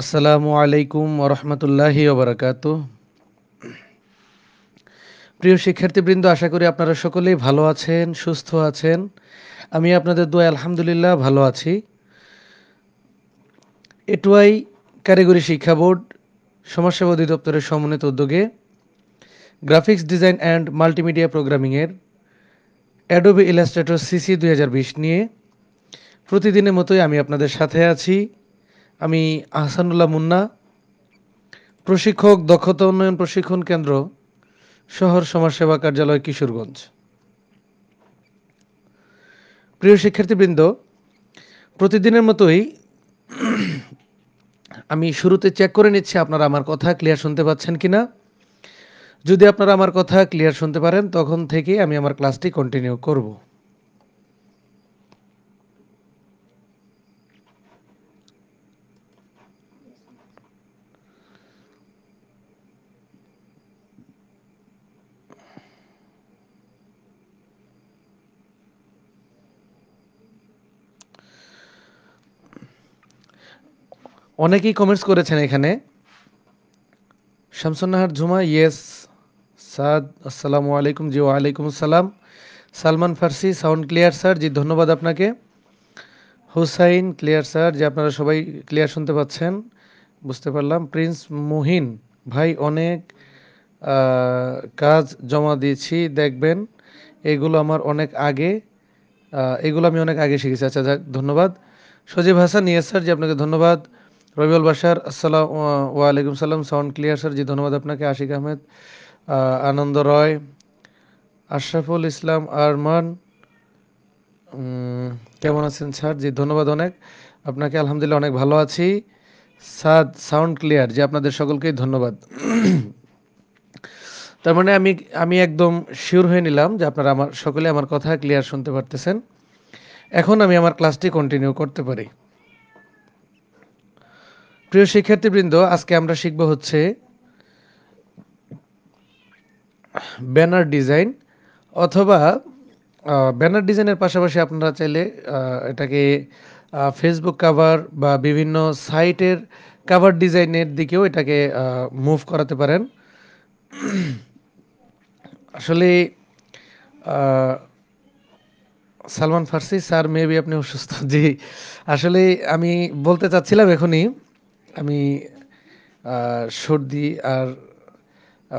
আসসালামু আলাইকুম ওরহমতুল্লাহি ওবরাকাত প্রিয় শিক্ষার্থীবৃন্দ আশা করি আপনারা সকলেই ভালো আছেন সুস্থ আছেন আমি আপনাদের দোয়া আলহামদুলিল্লাহ ভালো আছি এটুয়াই কারিগরি শিক্ষা বোর্ড সমাজসেবা অধিদপ্তরের সমন্বিত উদ্যোগে গ্রাফিক্স ডিজাইন অ্যান্ড মাল্টিমিডিয়া প্রোগ্রামিংয়ের অ্যাডোবি ইলাস্ট্রেটর সিসি দুই নিয়ে প্রতিদিনের মতোই আমি আপনাদের সাথে আছি আমি আহসানুল্লাহ মুন্না প্রশিক্ষক দক্ষতা উন্নয়ন প্রশিক্ষণ কেন্দ্র শহর সমাজসেবা কার্যালয় কিশোরগঞ্জ প্রিয় শিক্ষার্থীবৃন্দ প্রতিদিনের মতোই আমি শুরুতে চেক করে নিচ্ছি আপনারা আমার কথা ক্লিয়ার শুনতে পাচ্ছেন কি না যদি আপনারা আমার কথা ক্লিয়ার শুনতে পারেন তখন থেকে আমি আমার ক্লাসটি কন্টিনিউ করবো অনেকেই কমেন্টস করেছেন এখানে শামসুন্নাহার ঝুমা ইয়েস সাদ আসসালামু আলাইকুম জি ওয়ালাইকুম আসসালাম Salman Farsi sound clear sir জি ধন্যবাদ আপনাকে হুসাইন ক্লিয়ার স্যার যে আপনারা সবাই ক্লিয়ার শুনতে পাচ্ছেন বুঝতে পারলাম প্রিন্স মুহিন ভাই অনেক কাজ জমা দিয়েছি দেখবেন এগুলো আমার অনেক আগে এগুলো আমি অনেক আগে শিখেছি আচ্ছা ধন্যবাদ সজীব হাসান ইয়েস স্যার জি আপনাকে ধন্যবাদ রবিউল বাসার আসসালাম ওয়ালাইকুম সালাম সাউন্ড ক্লিয়ার স্যার জি ধন্যবাদ আপনাকে আশিক আহমেদ আনন্দ রয় আশরাফুল ইসলাম আরমান কেমন আছেন স্যার জি ধন্যবাদ অনেক আপনাকে আলহামদুলিল্লাহ অনেক ভালো আছি সাদ সাউন্ড ক্লিয়ার যে আপনাদের সকলকেই ধন্যবাদ তার মানে আমি আমি একদম শিওর হয়ে নিলাম যে আপনারা আমার সকলে আমার কথা ক্লিয়ার শুনতে পারতেছেন এখন আমি আমার ক্লাসটি কন্টিনিউ করতে পারি প্রিয় শিক্ষার্থীবৃন্দ আজকে আমরা শিখব হচ্ছে ব্যানার ডিজাইন অথবা ব্যানার ডিজাইনের পাশাপাশি আপনারা চাইলে এটাকে ফেসবুক কাভার বা বিভিন্ন সাইটের কাভার ডিজাইনের দিকেও এটাকে মুভ করাতে পারেন আসলে সালমান ফার্সি স্যার মেবি আপনি অসুস্থ জি আসলে আমি বলতে চাচ্ছিলাম এখনই আমি সর্দি আর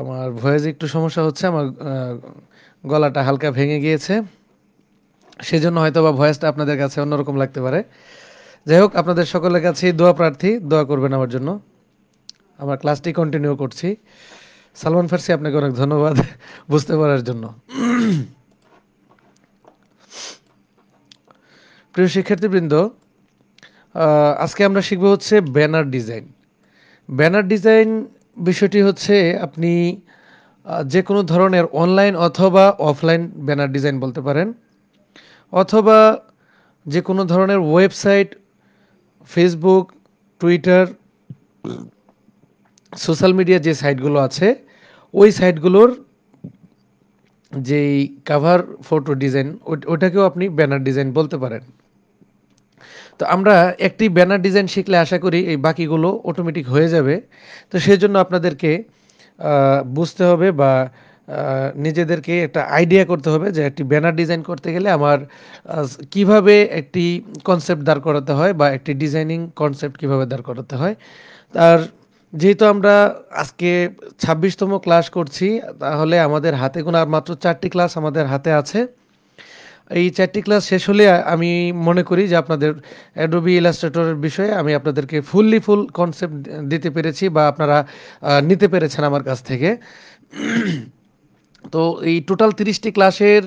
আমার ভয়েস একটু সমস্যা হচ্ছে আমার গলাটা হালকা ভেঙে গিয়েছে সেজন্য হয়তো বা ভয়েসটা আপনাদের কাছে অন্যরকম লাগতে পারে যাই হোক আপনাদের সকলের কাছেই দোয়া প্রার্থী দোয়া করবেন আমার জন্য আমার ক্লাসটি কন্টিনিউ করছি সালমান ফার্সি আপনাকে অনেক ধন্যবাদ বুঝতে পারার জন্য প্রিয় শিক্ষার্থীবৃন্দ আজকে আমরা শিখবো হচ্ছে ব্যানার ডিজাইন ব্যানার ডিজাইন বিষয়টি হচ্ছে আপনি যে কোনো ধরনের অনলাইন অথবা অফলাইন ব্যানার ডিজাইন বলতে পারেন অথবা যে কোনো ধরনের website Facebook Twitter social media যে সাইটগুলো আছে ওই সাইটগুলোর যেই কাভার ফটো ডিজাইন ওটাকেও আপনি ব্যানার ডিজাইন বলতে পারেন তো আমরা একটি ব্যানার ডিজাইন শিখলে আশা করি এই বাকিগুলো অটোমেটিক হয়ে যাবে তো সেই জন্য আপনাদেরকে বুঝতে হবে বা নিজেদেরকে একটা আইডিয়া করতে হবে যে একটি ব্যানার ডিজাইন করতে গেলে আমার কিভাবে একটি কনসেপ্ট দাঁড় করাতে হয় বা একটি ডিজাইনিং কনসেপ্ট কিভাবে দাঁড় করাতে হয় তার যেহেতু আমরা আজকে ছাব্বিশতম ক্লাস করছি তাহলে আমাদের হাতে গোনা মাত্র চারটি ক্লাস আমাদের হাতে আছে এই চারটি ক্লাস শেষ হলে আমি মনে করি যে আপনাদের অ্যাডোবি ইলাস্ট্রেটরের বিষয়ে আমি আপনাদেরকে ফুললি ফুল কনসেপ্ট দিতে পেরেছি বা আপনারা নিতে পেরেছেন আমার কাছ থেকে তো এই টোটাল তিরিশটি ক্লাসের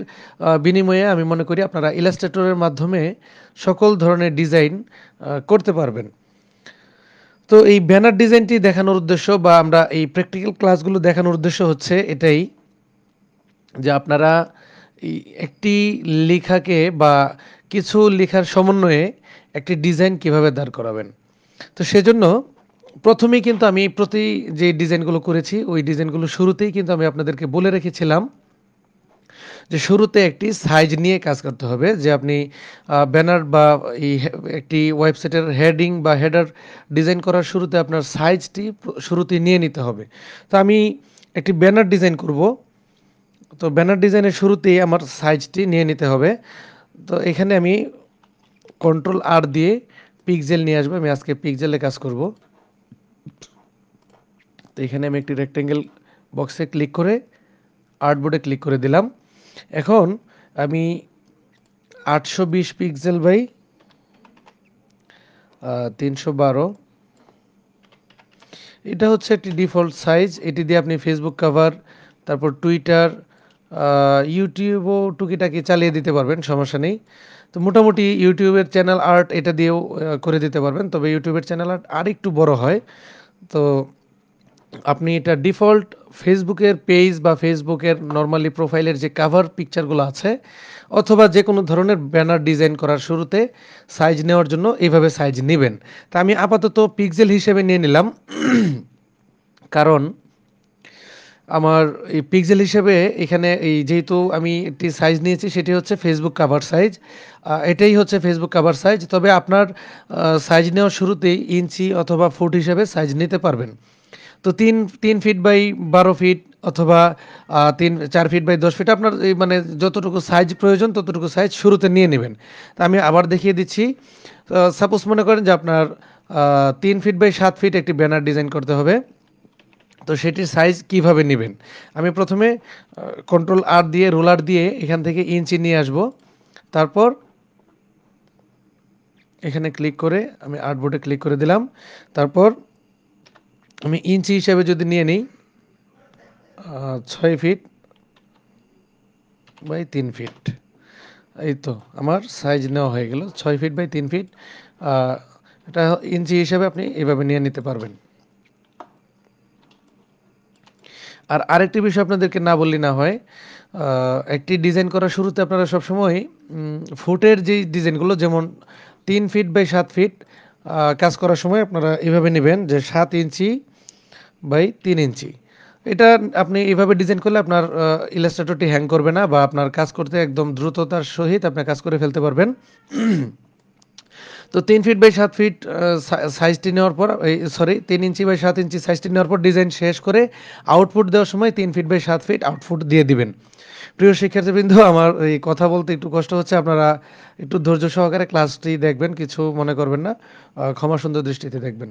বিনিময়ে আমি মনে করি আপনারা ইলাস্ট্রেটরের মাধ্যমে সকল ধরনের ডিজাইন করতে পারবেন তো এই ব্যানার ডিজাইনটি দেখানোর উদ্দেশ্য বা আমরা এই প্র্যাকটিক্যাল ক্লাসগুলো দেখানোর উদ্দেশ্য হচ্ছে এটাই যে আপনারা একটি লেখাকে বা কিছু লেখার সমন্বয়ে একটি ডিজাইন কিভাবে দাঁড় করাবেন তো সেজন্য প্রথমেই কিন্তু আমি প্রতি যে ডিজাইনগুলো করেছি ওই ডিজাইনগুলো শুরুতেই কিন্তু আমি আপনাদেরকে বলে রেখেছিলাম যে শুরুতে একটি সাইজ নিয়ে কাজ করতে হবে যে আপনি ব্যানার বা এই একটি ওয়েবসাইটের হেডিং বা হেডার ডিজাইন করার শুরুতে আপনার সাইজটি শুরুতে নিয়ে নিতে হবে তো আমি একটি ব্যানার ডিজাইন করব তো ব্যানার ডিজাইনের শুরুতেই আমার সাইজটি নিয়ে নিতে হবে তো এখানে আমি কন্ট্রোল আর দিয়ে পিকজেল নিয়ে আসবো আমি আজকে পিকজেলে কাজ করব তো এখানে আমি একটি রেক্টেঙ্গেল বক্সে ক্লিক করে আর্টবোর্ডে ক্লিক করে দিলাম এখন আমি আটশো বিশ পিকজেল বাই তিনশো বারো এটা হচ্ছে একটি ডিফল্ট সাইজ এটি দিয়ে আপনি ফেসবুক কাভার তারপর টুইটার ইউটিউবও টুকিটাকি চালিয়ে দিতে পারবেন সমস্যা নেই তো মোটামুটি ইউটিউবের চ্যানেল আর্ট এটা দিয়েও করে দিতে পারবেন তবে ইউটিউবের চ্যানেল আর্ট আরেকটু বড় হয় তো আপনি এটা ডিফল্ট ফেসবুকের পেজ বা ফেসবুকের নর্মালি প্রোফাইলের যে কাভার পিকচারগুলো আছে অথবা যে কোনো ধরনের ব্যানার ডিজাইন করার শুরুতে সাইজ নেওয়ার জন্য এইভাবে সাইজ নেবেন তা আমি আপাতত পিক্সেল হিসেবে নিয়ে নিলাম কারণ আমার এই পিক্সেল হিসেবে এখানে এই যেহেতু আমি একটি সাইজ নিয়েছি সেটি হচ্ছে ফেসবুক কাভার সাইজ এটাই হচ্ছে ফেসবুক কাভার সাইজ তবে আপনার সাইজ নেওয়ার শুরুতেই ইঞ্চি অথবা ফুট হিসেবে সাইজ নিতে পারবেন তো তিন তিন ফিট বাই বারো ফিট অথবা তিন চার ফিট বাই দশ ফিট আপনার মানে যতটুকু সাইজ প্রয়োজন ততটুকু সাইজ শুরুতে নিয়ে নেবেন তা আমি আবার দেখিয়ে দিচ্ছি সাপোজ মনে করেন যে আপনার তিন ফিট বাই সাত ফিট একটি ব্যানার ডিজাইন করতে হবে তো সেটির সাইজ কিভাবে নেবেন আমি প্রথমে কন্ট্রোল আর দিয়ে রোলার দিয়ে এখান থেকে ইঞ্চি নিয়ে আসব তারপর এখানে ক্লিক করে আমি আর্টবোর্ডে ক্লিক করে দিলাম তারপর আমি ইঞ্চি হিসাবে যদি নিয়ে নিই ছয় ফিট বাই তিন ফিট এই তো আমার সাইজ নেওয়া হয়ে গেল ছয় ফিট বাই তিন ফিট এটা ইঞ্চি হিসাবে আপনি এভাবে নিয়ে নিতে পারবেন আর আরেকটি বিষয় আপনাদেরকে না বললি না হয় একটি ডিজাইন করার শুরুতে আপনারা সবসময় ফুটের যে ডিজাইনগুলো যেমন তিন ফিট বাই সাত ফিট কাজ করার সময় আপনারা এভাবে নেবেন যে সাত ইঞ্চি বাই তিন ইঞ্চি এটা আপনি এভাবে ডিজাইন করলে আপনার ইলাস্ট্রেটরটি হ্যাং করবে না বা আপনার কাজ করতে একদম দ্রুততার সহিত আপনি কাজ করে ফেলতে পারবেন তো তিন ফিট বাই সাত ফিট সাইজটি নেওয়ার পর সরি তিন ইঞ্চি বাই সাত ইঞ্চি সাইজটি নেওয়ার পর ডিজাইন শেষ করে আউটপুট দেওয়ার সময় তিন ফিট বাই সাত ফিট আউটপুট দিয়ে দিবেন প্রিয় শিক্ষার্থীবৃন্দ আমার এই কথা বলতে একটু কষ্ট হচ্ছে আপনারা একটু ধৈর্য সহকারে ক্লাসটি দেখবেন কিছু মনে করবেন না ক্ষমা সুন্দর দৃষ্টিতে দেখবেন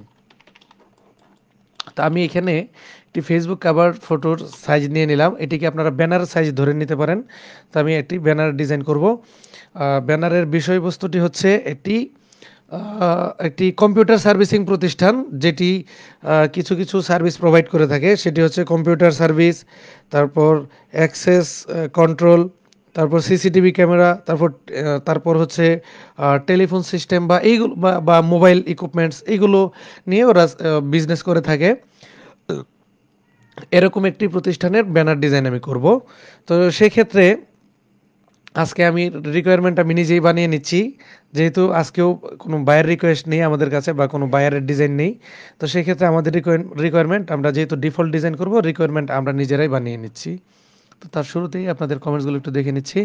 তো আমি এখানে একটি ফেসবুক কাভার ফটোর সাইজ নিয়ে নিলাম এটিকে আপনারা ব্যানার সাইজ ধরে নিতে পারেন তো আমি একটি ব্যানার ডিজাইন করব ব্যানারের বিষয়বস্তুটি হচ্ছে এটি একটি কম্পিউটার সার্ভিসিং প্রতিষ্ঠান যেটি কিছু কিছু সার্ভিস প্রোভাইড করে থাকে সেটি হচ্ছে কম্পিউটার সার্ভিস তারপর অ্যাক্সেস কন্ট্রোল তারপর সিসিটিভি ক্যামেরা তারপর তারপর হচ্ছে টেলিফোন সিস্টেম বা এইগুলো বা মোবাইল ইকুইপমেন্টস এইগুলো নিয়ে ওরা বিজনেস করে থাকে এরকম একটি প্রতিষ্ঠানের ব্যানার ডিজাইন আমি করব তো সেক্ষেত্রে আজকে আমি রিকোয়ারমেন্ট আমি নিজেই বানিয়ে নিচ্ছি যেহেতু আজকেও কোনো বায়ার রিকোয়েস্ট নেই আমাদের কাছে বা কোনো বায়ারের ডিজাইন নেই তো সেক্ষেত্রে আমাদের রিকোয়ারমেন্ট আমরা যেহেতু ডিফল্ট ডিজাইন করব রিকোয়ারমেন্ট আমরা নিজেরাই বানিয়ে নিচ্ছি তো তার শুরুতেই আপনাদের কমেন্টসগুলো একটু দেখে নিচ্ছি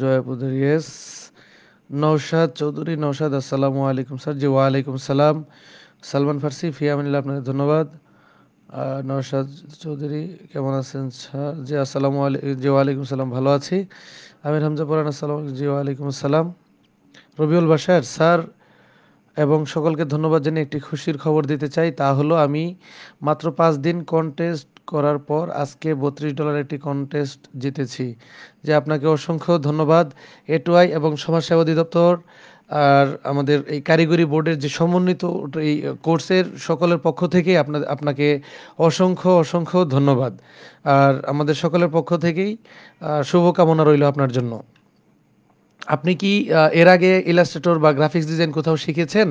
জয়াপুদর ইয়েস নৌশাদ চৌধুরী নৌশাদ আসসালামু আলাইকুম স্যার জি ওয়ালাইকুম সালাম সালমান ফার্সি ফিয়ামিল্লা আপনাকে ধন্যবাদ নওশাদ চৌধুরী কেমন আছেন স্যার জি আসসালাম আলাইকুম জি ওয়ালাইকুম সালাম ভালো আছি আমির হামজা পুরান আসসালাম জি ওয়ালাইকুম আসসালাম রবিউল বাসার স্যার এবং সকলকে ধন্যবাদ জানিয়ে একটি খুশির খবর দিতে চাই তা হলো আমি মাত্র পাঁচ দিন কন্টেস্ট করার পর আজকে বত্রিশ ডলার একটি কন্টেস্ট জিতেছি যে আপনাকে অসংখ্য ধন্যবাদ এটুআই এবং সমাজসেবা অধিদপ্তর আর আমাদের এই কারিগরি বোর্ডের যে সমন্বিত এই কোর্সের সকলের পক্ষ থেকে আপনার আপনাকে অসংখ্য অসংখ্য ধন্যবাদ আর আমাদের সকলের পক্ষ থেকেই শুভকামনা রইল আপনার জন্য আপনি কি এর আগে ইলাস্ট্রেটর বা গ্রাফিক্স ডিজাইন কোথাও শিখেছেন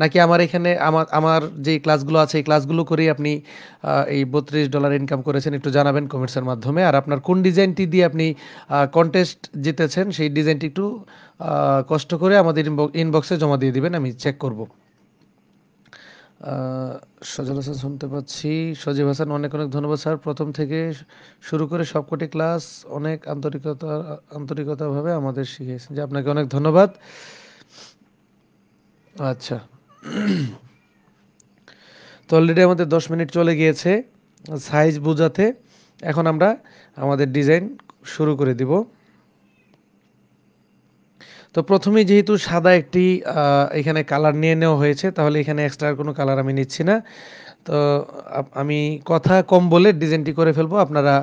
নাকি আমার এখানে আমার আমার যে ক্লাসগুলো আছে এই ক্লাসগুলো করেই আপনি এই বত্রিশ ডলার ইনকাম করেছেন একটু জানাবেন কমেন্টসের মাধ্যমে আর আপনার কোন ডিজাইনটি দিয়ে আপনি কন্টেস্ট জিতেছেন সেই ডিজাইনটি একটু কষ্ট করে আমাদের ইনবক্সে জমা দিয়ে দিবেন আমি চেক করবো সজল হাসান শুনতে পাচ্ছি সজীব হাসান অনেক অনেক ধন্যবাদ স্যার প্রথম থেকে শুরু করে সবকটি ক্লাস অনেক আন্তরিকতা আন্তরিকতাভাবে আমাদের শিখিয়েছেন যে আপনাকে অনেক ধন্যবাদ আচ্ছা তো অলরেডি আমাদের দশ মিনিট চলে গিয়েছে সাইজ বোঝাতে এখন আমরা আমাদের ডিজাইন শুরু করে দিব তো প্রথমে যেহেতু সাদা একটি এখানে কালার নিয়ে নেওয়া হয়েছে তাহলে এখানে এক্সট্রা কোনো কালার আমি নিচ্ছি না তো আমি কথা কম বলে ডিজাইনটি করে ফেলবো আপনারা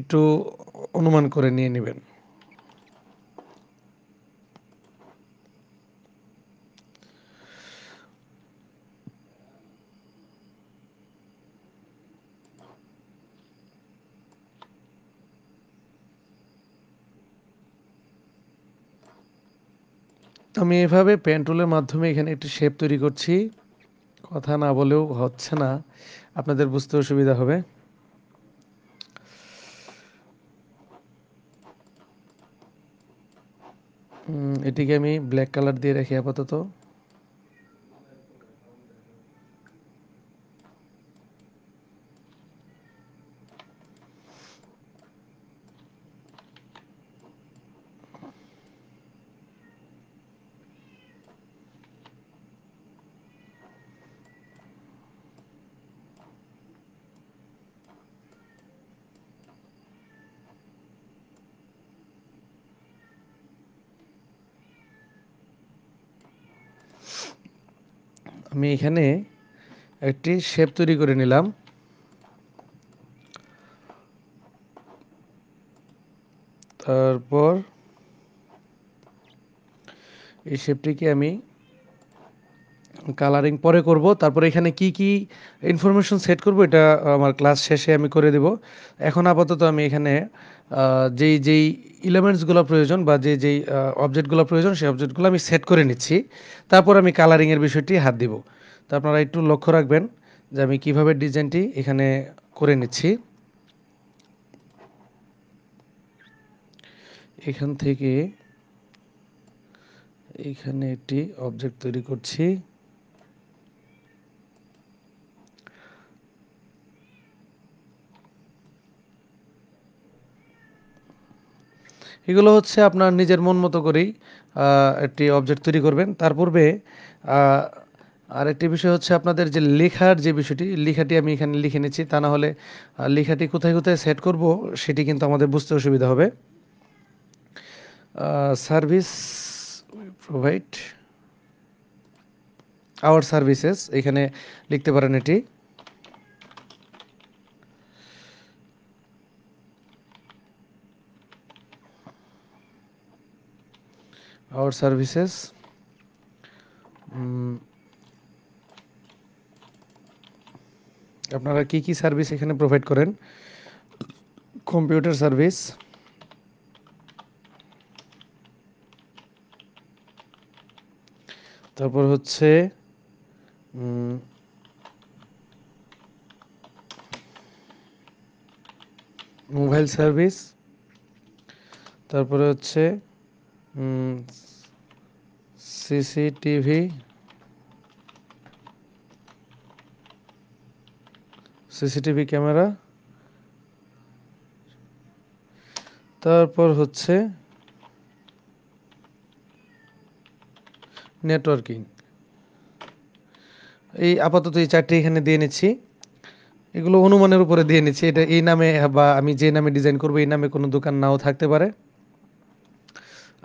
একটু অনুমান করে নিয়ে নেবেন আমি এভাবে পেন্টুলের মাধ্যমে এখানে একটি শেপ তৈরি করছি কথা না বলেও হচ্ছে না আপনাদের বুঝতে অসুবিধা হবে এটিকে আমি ব্ল্যাক কালার দিয়ে রাখি আপাতত এখানে একটি শেপ তৈরি করে নিলাম তারপর এই শেপটিকে আমি কালারিং পরে করব তারপর এখানে কি কি ইনফরমেশন সেট করব এটা আমার ক্লাস শেষে আমি করে দেব এখন আপাতত আমি এখানে যেই যেই ইলেমেন্টসগুলো প্রয়োজন বা যে যেই অবজেক্টগুলো প্রয়োজন সেই অবজেক্টগুলো আমি সেট করে নিচ্ছি তারপর আমি কালারিংয়ের বিষয়টি হাত দিব তো আপনারা একটু লক্ষ্য রাখবেন যে আমি কিভাবে ডিজাইনটি এখানে করে নিচ্ছি এখান থেকে এখানে একটি অবজেক্ট তৈরি করছি এগুলো হচ্ছে আপনার নিজের মন মতো করেই একটি অবজেক্ট তৈরি করবেন তার পূর্বে আর একটি বিষয় হচ্ছে আপনাদের যে লেখার যে বিষয়টি লেখাটি আমি এখানে লিখে নিচ্ছি তা না হলে লেখাটি কোথায় কোথায় সেট করব সেটি কিন্তু আমাদের বুঝতে অসুবিধা হবে সার্ভিস প্রোভাইড আওয়ার সার্ভিসেস এখানে লিখতে পারেন এটি আওয়ার সার্ভিসেস আপনারা কি কি সার্ভিস এখানে প্রোভাইড করেন কম্পিউটার সার্ভিস তারপর হচ্ছে মোবাইল সার্ভিস তারপরে হচ্ছে সিসিটিভি সিসিটিভি ক্যামেরা তারপর হচ্ছে নেটওয়ার্কিং এই আপাতত এই চারটি এখানে দিয়ে নিচ্ছি এগুলো অনুমানের উপরে দিয়ে নিচ্ছি এটা এই নামে বা আমি যে নামে ডিজাইন করবো এই নামে কোনো দোকান নাও থাকতে পারে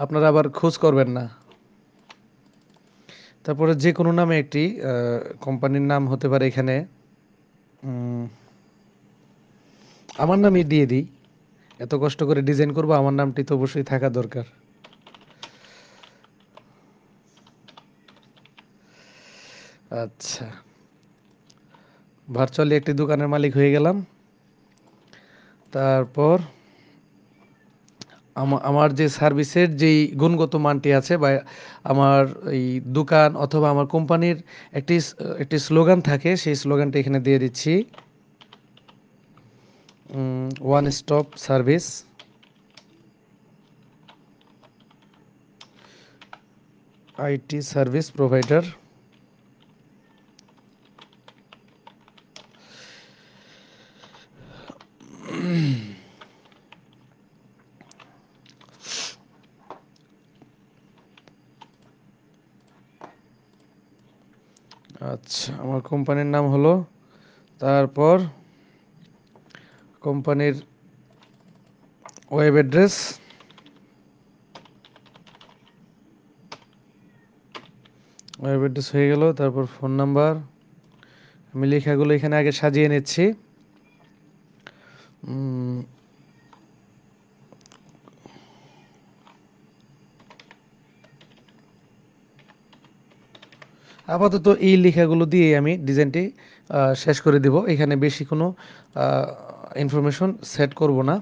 আপনারা আবার খোঁজ করবেন না তারপরে যে কোনো নামে একটি কোম্পানির নাম হতে পারে এখানে আমার নামই দিয়ে দিই এত কষ্ট করে ডিজাইন করব আমার নামটি তো অবশ্যই থাকা দরকার আচ্ছা ভার্চুয়ালি একটি দোকানের মালিক হয়ে গেলাম তারপর আমার যে সার্ভিসের যেই গুণগত মানটি আছে বা আমার এই দোকান অথবা আমার কোম্পানির একটি একটি স্লোগান থাকে সেই স্লোগানটা এখানে দিয়ে দিচ্ছি one stop service IT service provider আমার কোম্পানির নাম হলো তারপর কোম্পানির ওয়েব অ্যাড্রেস ওয়েব অ্যাড্রেস হয়ে গেল তারপর ফোন নাম্বার আমি লেখাগুলো এখানে আগে সাজিয়ে নিচ্ছি আপাতত এই লেখাগুলো দিয়ে আমি ডিজাইনটি শেষ করে দেব এখানে বেশি কোনো ইনফরমেশন সেট করব না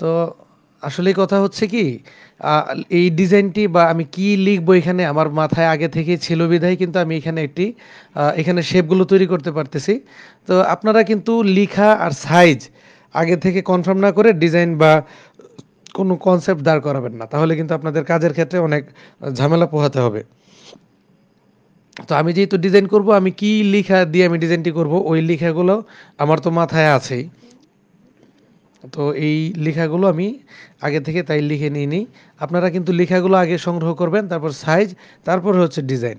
তো আসলে কথা হচ্ছে কি এই ডিজাইনটি বা আমি কি লিখবো এখানে আমার মাথায় আগে থেকে ছিল বিধায় কিন্তু আমি এখানে একটি এখানে শেপগুলো তৈরি করতে পারতেছি তো আপনারা কিন্তু লিখা আর সাইজ আগে থেকে কনফার্ম না করে ডিজাইন বা কোনো কনসেপ্ট দাঁড় করাবেন না তাহলে কিন্তু আপনাদের কাজের ক্ষেত্রে অনেক ঝামেলা পোহাতে হবে তো আমি যেহেতু ডিজাইন করব আমি কি লিখা দিয়ে আমি ডিজাইনটি করব ওই লিখাগুলো আমার তো মাথায় আছেই তো এই লেখাগুলো আমি আগে থেকে তাই লিখে নিয়ে নিই আপনারা কিন্তু লেখাগুলো আগে সংগ্রহ করবেন তারপর সাইজ তারপর হচ্ছে ডিজাইন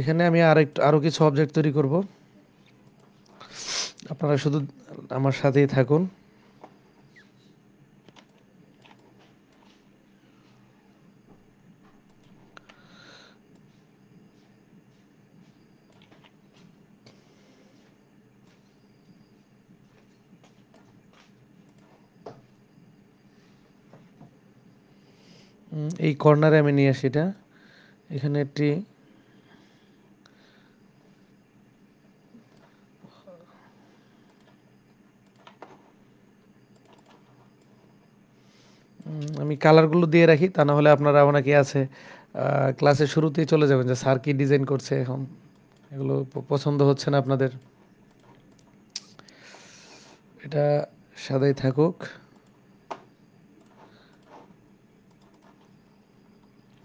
এখানে আমি আরেকটু আরো আরও কিছু অবজেক্ট তৈরি করবো আপনারা শুধু আমার সাথেই থাকুন এই কর্নারে আমি নিয়ে আসি এটা এখানে একটি আমি কালারগুলো দিয়ে রাখি তা না হলে আপনারা অনেকে আছে ক্লাসের শুরুতেই চলে যাবেন যে স্যার কি ডিজাইন করছে এখন এগুলো পছন্দ হচ্ছে না আপনাদের এটা সাদাই থাকুক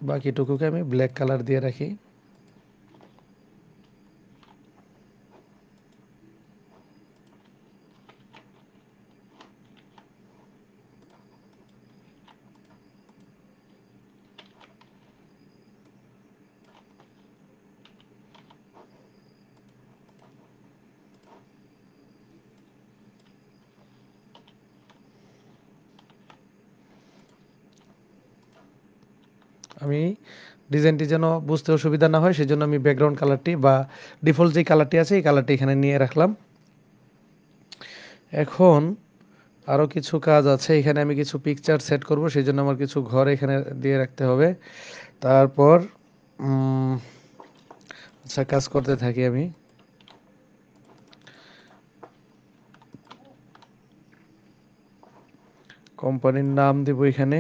বাকিটুকুকে আমি ব্ল্যাক কালার দিয়ে রাখি আমি ডিজাইনটি যেন বুঝতে অসুবিধা না হয় সেজন্য আমি ব্যাকগ্রাউন্ড কালারটি বা ডিফল্ট যে কালারটি আছে এই কালারটি এখানে নিয়ে রাখলাম এখন আরও কিছু কাজ আছে এখানে আমি কিছু পিকচার সেট করব সেই জন্য আমার কিছু ঘর এখানে দিয়ে রাখতে হবে তারপর আচ্ছা কাজ করতে থাকি আমি কোম্পানির নাম দেব এখানে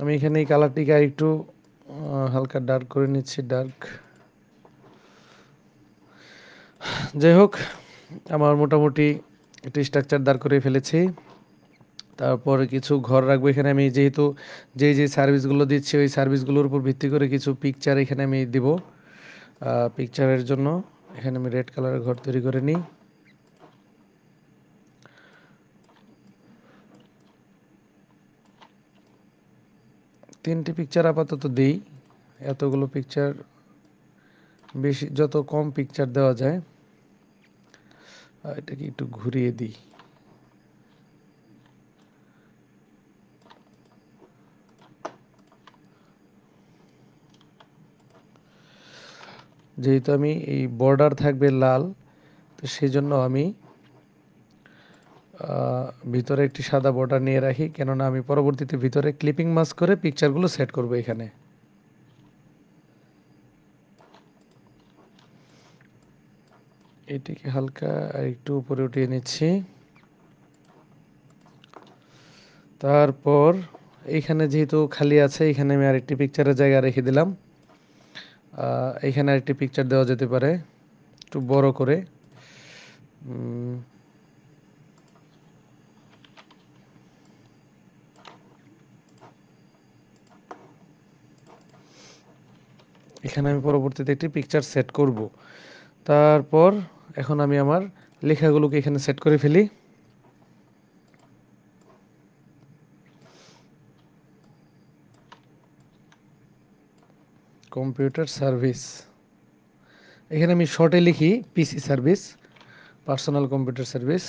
আমি এখানে এই কালারটিকে একটু হালকা ডার্ক করে নিচ্ছি ডার্ক যাই হোক আমার মোটামুটি একটি স্ট্রাকচার দাঁড় করে ফেলেছি তারপর কিছু ঘর রাখবো এখানে আমি যেহেতু যে যে সার্ভিসগুলো দিচ্ছি ওই সার্ভিসগুলোর উপর ভিত্তি করে কিছু পিকচার এখানে আমি দিব পিকচারের জন্য এখানে আমি রেড কালারের ঘর তৈরি করে নিই তিনটি পিকচার আপাতত দিই এতগুলো পিকচার বেশি যত কম পিকচার দেওয়া যায় এটাকে একটু ঘুরিয়ে দিই যেহেতু আমি এই বর্ডার থাকবে লাল তো সেজন্য আমি ভিতরে একটি সাদা বর্ডার নিয়ে রাখি কেননা আমি পরবর্তীতে ভিতরে ক্লিপিং মাস্ক করে পিকচারগুলো সেট করব এখানে এটিকে হালকা একটু উপরে উঠিয়ে নিচ্ছি তারপর এইখানে যেহেতু খালি আছে এখানে আমি আরেকটি পিকচারের জায়গা রেখে দিলাম এখানে আরেকটি পিকচার দেওয়া যেতে পারে একটু বড় করে এখানে আমি পরবর্তীতে একটি পিকচার সেট করব তারপর এখন আমি আমার লেখাগুলোকে এখানে সেট করে ফেলি কম্পিউটার সার্ভিস এখানে আমি শর্টে লিখি PC service personal computer service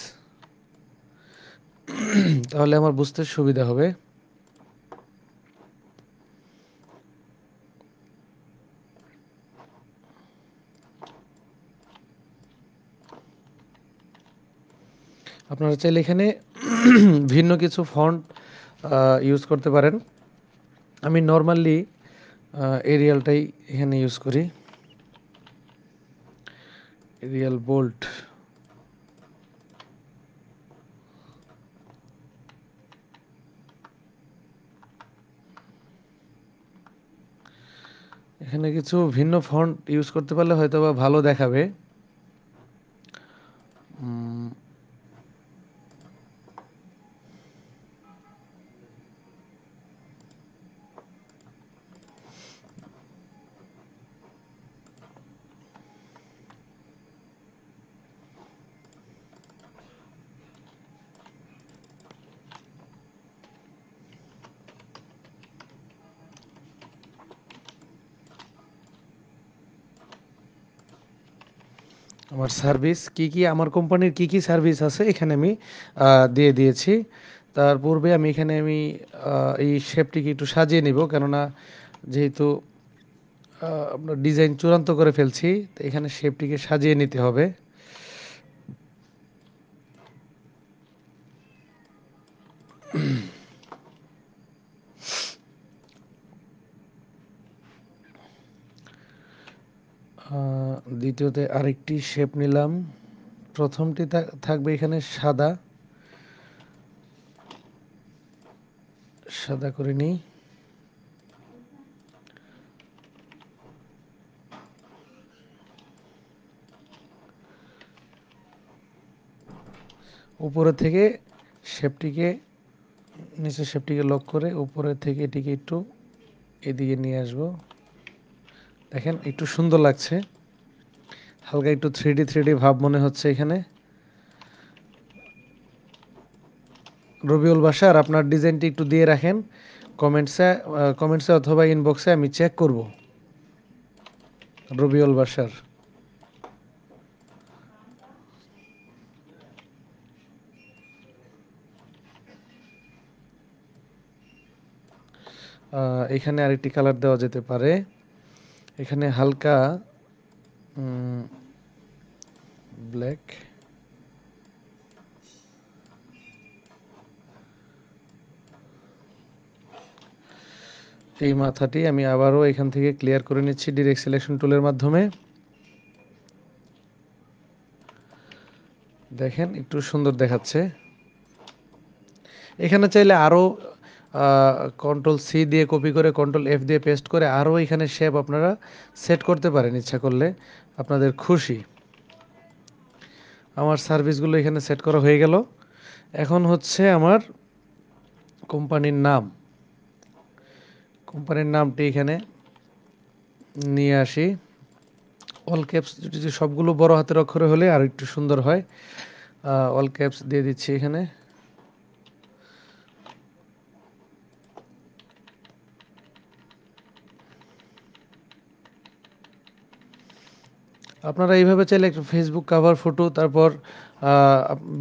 তাহলে আমার বুঝতে সুবিধা হবে আপনারা চাইলে এখানে ভিন্ন কিছু ফন্ট ইউজ করতে পারেন আমি নর্মালি এরিয়ালটাই এখানে ইউজ করি এরিয়াল বোল্ট এখানে কিছু ভিন্ন ফন্ট ইউজ করতে পারলে হয়তো বা ভালো দেখাবে আমার সার্ভিস কি কি আমার কোম্পানির কি কি সার্ভিস আছে এখানে আমি দিয়ে দিয়েছি তার পূর্বে আমি এখানে আমি এই শেপটিকে একটু সাজিয়ে নিব কেননা যেহেতু আমরা ডিজাইন চূড়ান্ত করে ফেলছি তো এখানে শেপটিকে সাজিয়ে নিতে হবে দ্বিতীয়তে আরেকটি শেপ নিলাম প্রথমটি থাকবে এখানে সাদা সাদা করে নিই উপরে থেকে শেপটিকে নিচের শেপটিকে লক করে উপরে থেকে এটিকে একটু এদিকে নিয়ে আসবো দেখেন একটু সুন্দর লাগছে হালকা একটু থ্রিডি থ্রিডি ভাব মনে হচ্ছে এখানে রবিউল বাসার আপনার ডিজাইনটি একটু দিয়ে রাখেন কমেন্টসে কমেন্টসে অথবা ইনবক্সে আমি চেক করব রবিউল বাসার এখানে আরেকটি কালার দেওয়া যেতে পারে এখানে হালকা black এই মাথাটি আমি আবারও এখান থেকে ক্লিয়ার করে নিচ্ছি ডিরেক্ট সিলেকশন টুলের মাধ্যমে দেখেন একটু সুন্দর দেখাচ্ছে এখানে চাইলে আরও কন্ট্রোল সি দিয়ে কপি করে কন্ট্রোল এফ দিয়ে পেস্ট করে আরও এখানে শেপ আপনারা সেট করতে পারেন ইচ্ছা করলে আপনাদের খুশি আমার সার্ভিসগুলো এখানে সেট করা হয়ে গেল এখন হচ্ছে আমার কোম্পানির নাম কোম্পানির নামটি এখানে নিয়ে আসি অল ক্যাপস যদি সবগুলো বড় হাতের অক্ষরে হলে আর একটু সুন্দর হয় অল ক্যাপস দিয়ে দিচ্ছি এখানে আপনারা এইভাবে চাইলে একটা ফেসবুক কাভার ফটো তারপর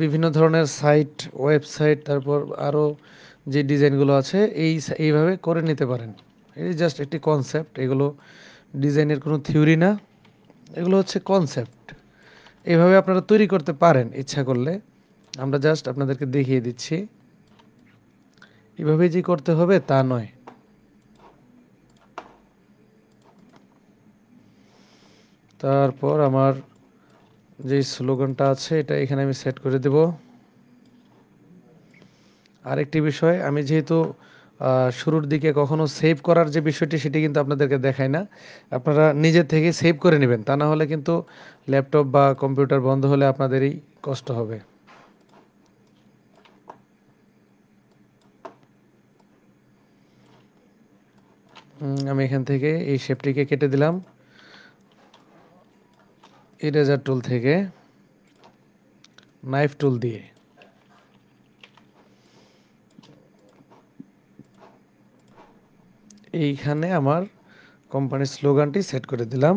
বিভিন্ন ধরনের সাইট ওয়েবসাইট তারপর আরও যে ডিজাইনগুলো আছে এই এইভাবে করে নিতে পারেন এটি জাস্ট একটি কনসেপ্ট এগুলো ডিজাইনের কোনো থিওরি না এগুলো হচ্ছে কনসেপ্ট এইভাবে আপনারা তৈরি করতে পারেন ইচ্ছা করলে আমরা জাস্ট আপনাদেরকে দেখিয়ে দিচ্ছি এভাবে যে করতে হবে তা নয় তারপর আমার যে স্লোগানটা আছে এটা এখানে আমি সেট করে দেব আরেকটি বিষয় আমি যেহেতু শুরুর দিকে কখনো সেভ করার যে বিষয়টি সেটি কিন্তু আপনাদেরকে দেখায় না আপনারা নিজের থেকে সেভ করে নেবেন তা না হলে কিন্তু ল্যাপটপ বা কম্পিউটার বন্ধ হলে আপনাদেরই কষ্ট হবে আমি এখান থেকে এই শেপটিকে কেটে দিলাম ইরেজার টুল থেকে নাইফ টুল দিয়ে এইখানে আমার কোম্পানির স্লোগানটি সেট করে দিলাম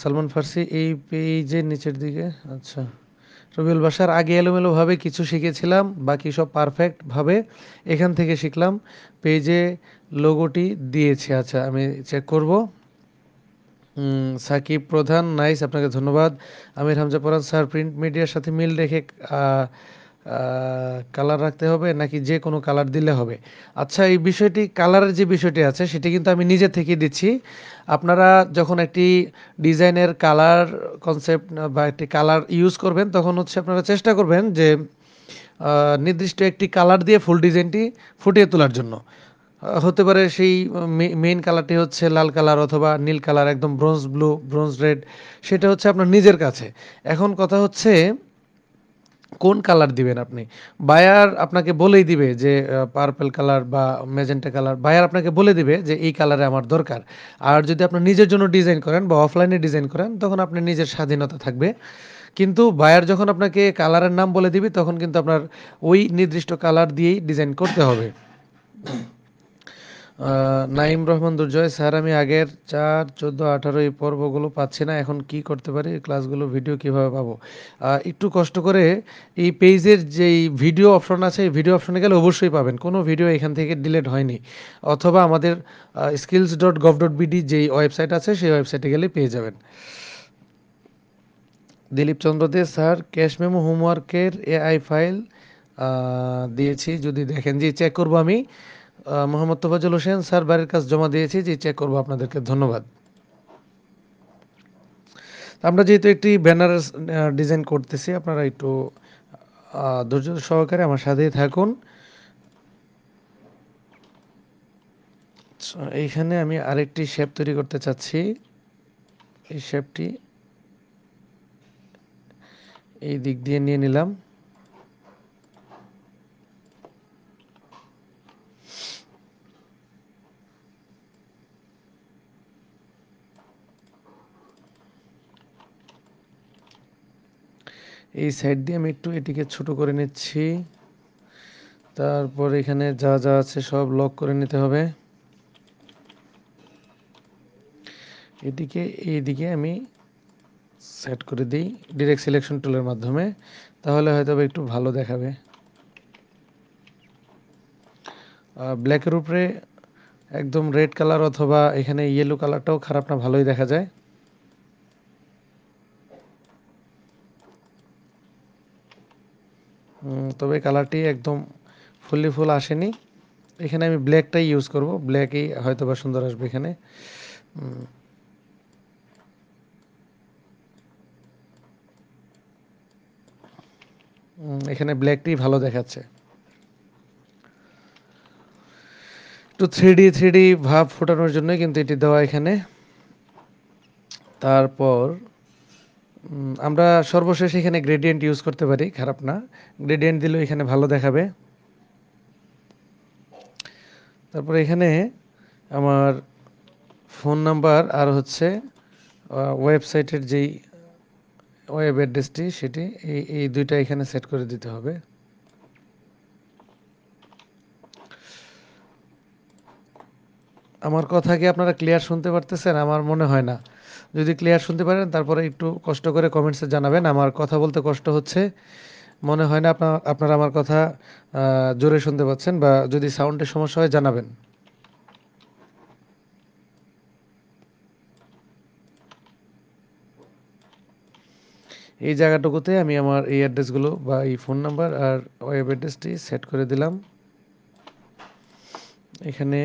সালমান ফার্সি এই পেজের নিচের দিকে আচ্ছা রবিউল বাসার আগে এলোমেলোভাবে কিছু শিখেছিলাম বাকি সব পারফেক্টভাবে এখান থেকে শিখলাম পেজে লোগোটি দিয়েছে আচ্ছা আমি চেক করব সাকিব প্রধান নাইস আপনাকে ধন্যবাদ আমির হামজা পরান স্যার প্রিন্ট মিডিয়ার সাথে মিল রেখে কালার রাখতে হবে নাকি যে কোনো কালার দিলে হবে আচ্ছা এই বিষয়টি কালারের যে বিষয়টি আছে সেটি কিন্তু আমি নিজে থেকে দিচ্ছি আপনারা যখন একটি ডিজাইনের কালার কনসেপ্ট বা একটি কালার ইউজ করবেন তখন হচ্ছে আপনারা চেষ্টা করবেন যে নির্দিষ্ট একটি কালার দিয়ে ফুল ডিজাইনটি ফুটিয়ে তোলার জন্য হতে পারে সেই মেইন কালারটি হচ্ছে লাল কালার অথবা নীল কালার একদম ব্রোঞ্জ ব্লু ব্রোঞ্জ রেড সেটা হচ্ছে আপনার নিজের কাছে এখন কথা হচ্ছে কোন কালার দিবেন আপনি বায়ার আপনাকে বলেই দিবে যে পার্পেল কালার বা মেজেন্টা কালার বায়ার আপনাকে বলে দিবে যে এই কালারে আমার দরকার আর যদি আপনি নিজের জন্য ডিজাইন করেন বা অফলাইনে ডিজাইন করেন তখন আপনি নিজের স্বাধীনতা থাকবে কিন্তু বায়ার যখন আপনাকে কালারের নাম বলে দিবে তখন কিন্তু আপনার ওই নির্দিষ্ট কালার দিয়েই ডিজাইন করতে হবে নাইম রহমান দুর্জয় স্যার আমি আগের চার চোদ্দো আঠারো এই পর্বগুলো পাচ্ছি না এখন কি করতে পারি ক্লাসগুলো ভিডিও কিভাবে পাবো একটু কষ্ট করে এই পেজের যেই ভিডিও অপশন আছে এই ভিডিও অপশনে গেলে অবশ্যই পাবেন কোনো ভিডিও এখান থেকে ডিলেট হয়নি অথবা আমাদের skills dot gov dot BD যেই ওয়েবসাইট আছে সেই ওয়েবসাইটে গেলে পেয়ে যাবেন Dilip Chandra De sir cash memo হোমওয়ার্কের এআই ফাইল দিয়েছি যদি দেখেন যে চেক করবো আমি মোহাম্মদ তোফাজুল হোসেন স্যার বাড়ির কাজ জমা দিয়েছি যে চেক করবো আপনাদেরকে ধন্যবাদ আমরা যেহেতু একটি ব্যানার ডিজাইন করতেছি আপনারা একটু ধৈর্য সহকারে আমার সাথেই থাকুন এইখানে আমি আরেকটি শেপ তৈরি করতে চাচ্ছি এই শেপটি এই দিক দিয়ে নিয়ে নিলাম এই সাইড দিয়ে আমি একটু এটিকে ছোট করে নিচ্ছি তারপর এখানে যা যা আছে সব লক করে নিতে হবে এটিকে এইদিকে আমি সেট করে দিই ডিরেক্ট সিলেকশন টুলের মাধ্যমে তাহলে হয়তো একটু ভালো দেখাবে ব্ল্যাকের উপরে একদম রেড কালার অথবা এখানে ইয়েলো কালারটাও খারাপ না ভালোই দেখা যায় তবে কালারটি একদম ফুলি ফুল আসেনি এখানে আমি ব্ল্যাকটাই ইউজ করব ব্ল্যাকই হয়তো বা সুন্দর আসবে এখানে এখানে ব্ল্যাকটি ভালো দেখাচ্ছে একটু থ্রিডি থ্রিডি ভাব ফোটানোর জন্য কিন্তু এটি দেওয়া এখানে তারপর আমরা সর্বশেষ এখানে গ্রেডিয়েন্ট ইউজ করতে পারি খারাপ না গ্রেডিয়েন্ট দিলেও এখানে ভালো দেখাবে তারপর এখানে আমার ফোন নাম্বার আর হচ্ছে ওয়েবসাইটের যেই ওয়েব অ্যাড্রেসটি সেটি এই এই দুইটা এখানে সেট করে দিতে হবে আমার কথা কি আপনারা ক্লিয়ার শুনতে পারতেছেন আমার মনে হয় না যদি ক্লিয়ার শুনতে পারেন তারপরে একটু কষ্ট করে কমেন্টসে জানাবেন আমার কথা বলতে কষ্ট হচ্ছে মনে হয় না আপনার আপনারা আমার কথা জোরে শুনতে পাচ্ছেন বা যদি সাউন্ডের সমস্যা হয় জানাবেন এই জায়গাটুকুতে আমি আমার এই অ্যাড্রেসগুলো বা এই ফোন নাম্বার আর ওয়েব অ্যাড্রেসটি সেট করে দিলাম এখানে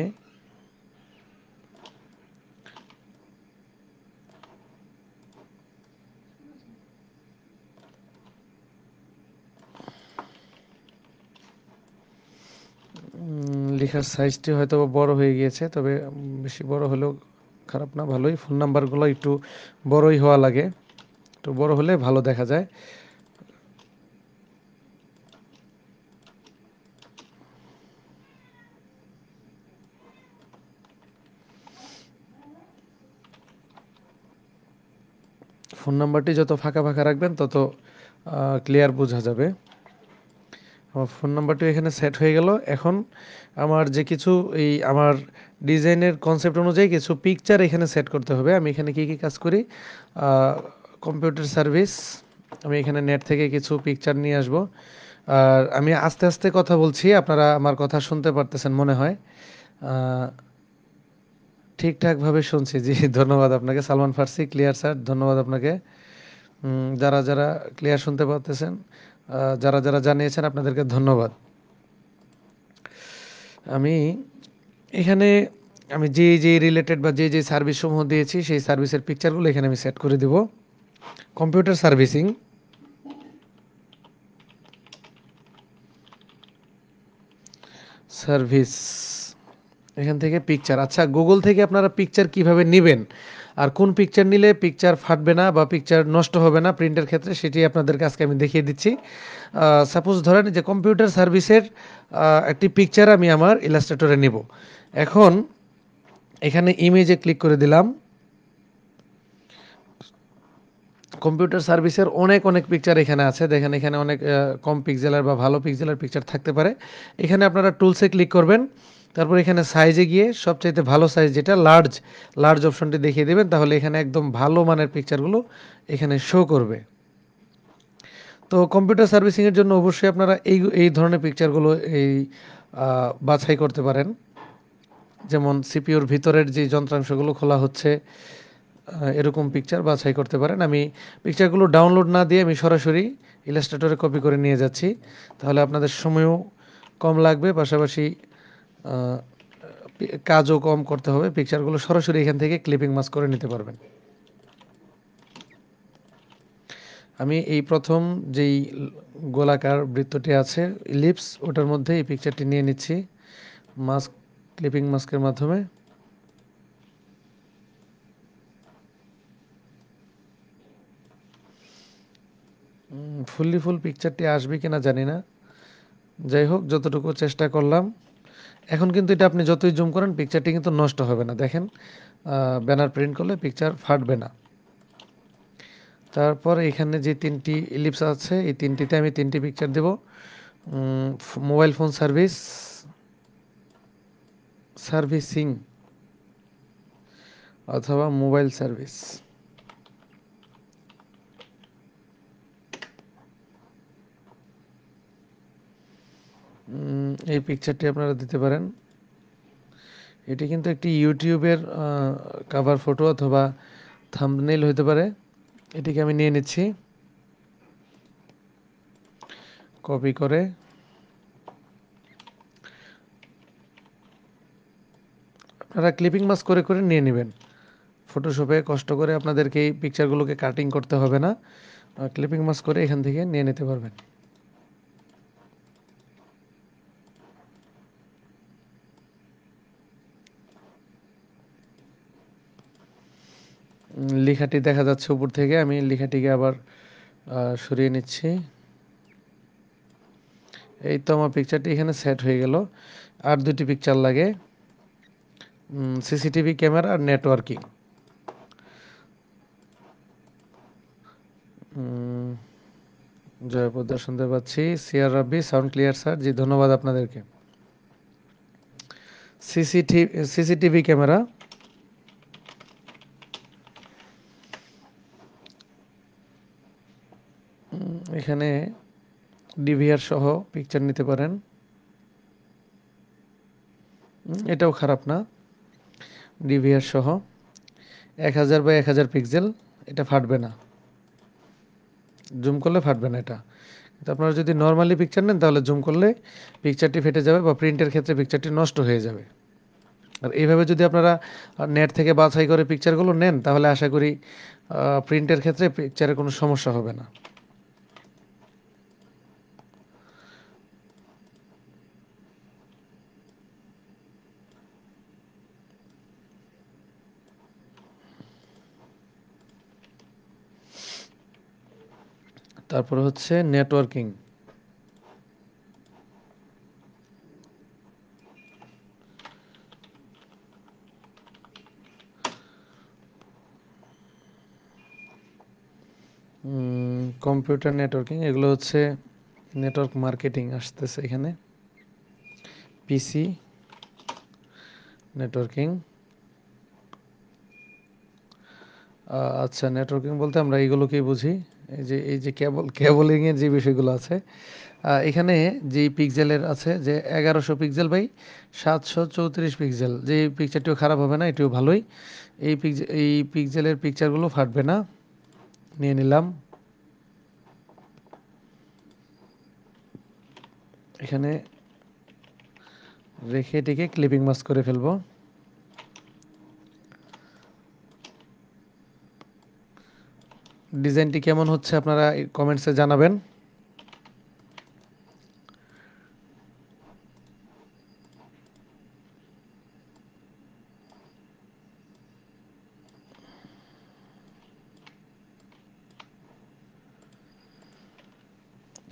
লেখার সাইজটি হয়তো বড় হয়ে গিয়েছে তবে বেশি বড় হলেও খারাপ না ভালোই ফোন নাম্বারগুলো একটু বড়ই হওয়া লাগে একটু বড় হলে ভালো দেখা যায় ফোন নাম্বারটি যত ফাঁকা ফাঁকা রাখবেন তত ক্লিয়ার বোঝা যাবে আমার ফোন নাম্বারটি এখানে সেট হয়ে গেল এখন আমার যে কিছু এই আমার ডিজাইনের কনসেপ্ট অনুযায়ী কিছু পিকচার এখানে সেট করতে হবে আমি এখানে কী কী কাজ করি কম্পিউটার সার্ভিস আমি এখানে নেট থেকে কিছু পিকচার নিয়ে আসব আর আমি আস্তে আস্তে কথা বলছি আপনারা আমার কথা শুনতে পারতেছেন মনে হয় ঠিকঠাকভাবে শুনছি জি ধন্যবাদ আপনাকে সালমান ফার্সি ক্লিয়ার স্যার ধন্যবাদ আপনাকে যারা যারা ক্লিয়ার শুনতে পারতেছেন যারা যারা জানিয়েছেন আপনাদেরকে ধন্যবাদ আমি এখানে আমি যে যে রিলেটেড বা যে যে সার্ভিস সমূহ দিয়েছি সেই সার্ভিসের পিকচারগুলো এখানে আমি সেট করে দিব কম্পিউটার সার্ভিসিং সার্ভিস এখান থেকে পিকচার আচ্ছা গুগল থেকে আপনারা পিকচার কিভাবে নেবেন আর কোন পিকচার নিলে পিকচার ফাটবে না বা পিকচার নষ্ট হবে না প্রিন্টের ক্ষেত্রে সেটি আপনাদেরকে আজকে আমি দেখিয়ে দিচ্ছি সাপোজ ধরেন যে কম্পিউটার সার্ভিসের একটি পিকচার আমি আমার ইলাস্ট্রেটরে নেব এখন এখানে ইমেজে ক্লিক করে দিলাম কম্পিউটার সার্ভিসের অনেক অনেক পিকচার এখানে আছে দেখেন এখানে অনেক কম পিকজেলার বা ভালো পিকজেলার পিকচার থাকতে পারে এখানে আপনারা টুলসে ক্লিক করবেন তারপর এখানে সাইজে গিয়ে সবচাইতে ভালো সাইজ যেটা লার্জ লার্জ অপশনটি দেখিয়ে দেবেন তাহলে এখানে একদম ভালো মানের পিকচারগুলো এখানে শো করবে তো কম্পিউটার সার্ভিসিংয়ের জন্য অবশ্যই আপনারা এই এই ধরনের পিকচারগুলো এই বাছাই করতে পারেন যেমন সিপিওর ভিতরের যে যন্ত্রাংশগুলো খোলা হচ্ছে এরকম পিকচার বাছাই করতে পারেন আমি পিকচারগুলো ডাউনলোড না দিয়ে আমি সরাসরি ইলাস্ট্রেটরে কপি করে নিয়ে যাচ্ছি তাহলে আপনাদের সময়ও কম লাগবে পাশাপাশি কাজও কম করতে হবে পিকচারগুলো সরাসরি এখান থেকে ক্লিপিং মাস করে নিতে পারবেন আমি এই প্রথম যেই গোলাকার বৃত্তটি আছে লিপস ওটার মধ্যে এই পিকচারটি নিয়ে নিচ্ছি মাস্ক ক্লিপিং মাস্কের মাধ্যমে ফুললি ফুল পিকচারটি আসবে কিনা জানি না যাই হোক যতটুকু চেষ্টা করলাম এখন কিন্তু এটা আপনি যতই জুম করেন পিকচারটি কিন্তু নষ্ট হবে না দেখেন ব্যানার প্রিন্ট করলে পিকচার ফাটবে না তারপর এখানে যে তিনটি ইলিপস আছে এই তিনটিতে আমি তিনটি পিকচার দেব মোবাইল ফোন সার্ভিস সার্ভিসিং অথবা মোবাইল সার্ভিস এই পিকচারটি আপনারা দিতে পারেন এটি কিন্তু একটি ইউটিউবের কাভার ফটো অথবা থামনেল হতে পারে এটিকে আমি নিয়ে নিচ্ছি কপি করে আপনারা ক্লিপিং মাস করে করে নিয়ে নেবেন ফটোশপে কষ্ট করে আপনাদেরকে এই পিকচারগুলোকে কাটিং করতে হবে না ক্লিপিং মাস করে এখান থেকে নিয়ে নিতে পারবেন লেখাটি দেখা যাচ্ছে উপর থেকে আমি লেখাটিকে আবার সরিয়ে নিচ্ছি এই তো আমার পিকচারটি এখানে সেট হয়ে গেল আর দুটি পিকচার লাগে সিসিটিভি ক্যামেরা আর নেটওয়ার্কিং জয়পদ্মা শুনতে পাচ্ছি সিয়ার রাব্বি সাউন্ড ক্লিয়ার স্যার জি ধন্যবাদ আপনাদেরকে সিসিটিভি সিসিটিভি ক্যামেরা এখানে ডিভিআর সহ পিকচার নিতে পারেন এটাও খারাপ না ডিভিআর সহ এক হাজার বাই এক হাজার পিক্সেল এটা ফাটবে না জুম করলে ফাটবে না এটা তো আপনারা যদি নর্মালি পিকচার নেন তাহলে জুম করলে পিকচারটি ফেটে যাবে বা প্রিন্টের ক্ষেত্রে পিকচারটি নষ্ট হয়ে যাবে আর এইভাবে যদি আপনারা নেট থেকে বাছাই করে পিকচারগুলো নেন তাহলে আশা করি প্রিন্টের ক্ষেত্রে পিকচারে কোনো সমস্যা হবে না তারপর হচ্ছে নেটওয়ার্কিং কম্পিউটার নেটওয়ার্কিং এগুলো হচ্ছে নেটওয়ার্ক মার্কেটিং আসতেছে এখানে পিসি নেটওয়ার্কিং আচ্ছা নেটওয়ার্কিং বলতে আমরা এইগুলোকেই বুঝি যে এই যে কেবল কেবলিং এর যে বিষয়গুলো আছে এখানে যে পিক্সেলের আছে যে এগারোশো পিক্সেল বাই সাতশো চৌত্রিশ পিক্সেল যে পিকচারটিও খারাপ হবে না এটিও ভালোই এই পিক এই পিক্সেলের পিকচারগুলো ফাটবে না নিয়ে নিলাম এখানে রেখে এটিকে ক্লিপিং মাস্ক করে ফেলবো ডিজাইনটি কেমন হচ্ছে আপনারা কমেন্টসে জানাবেন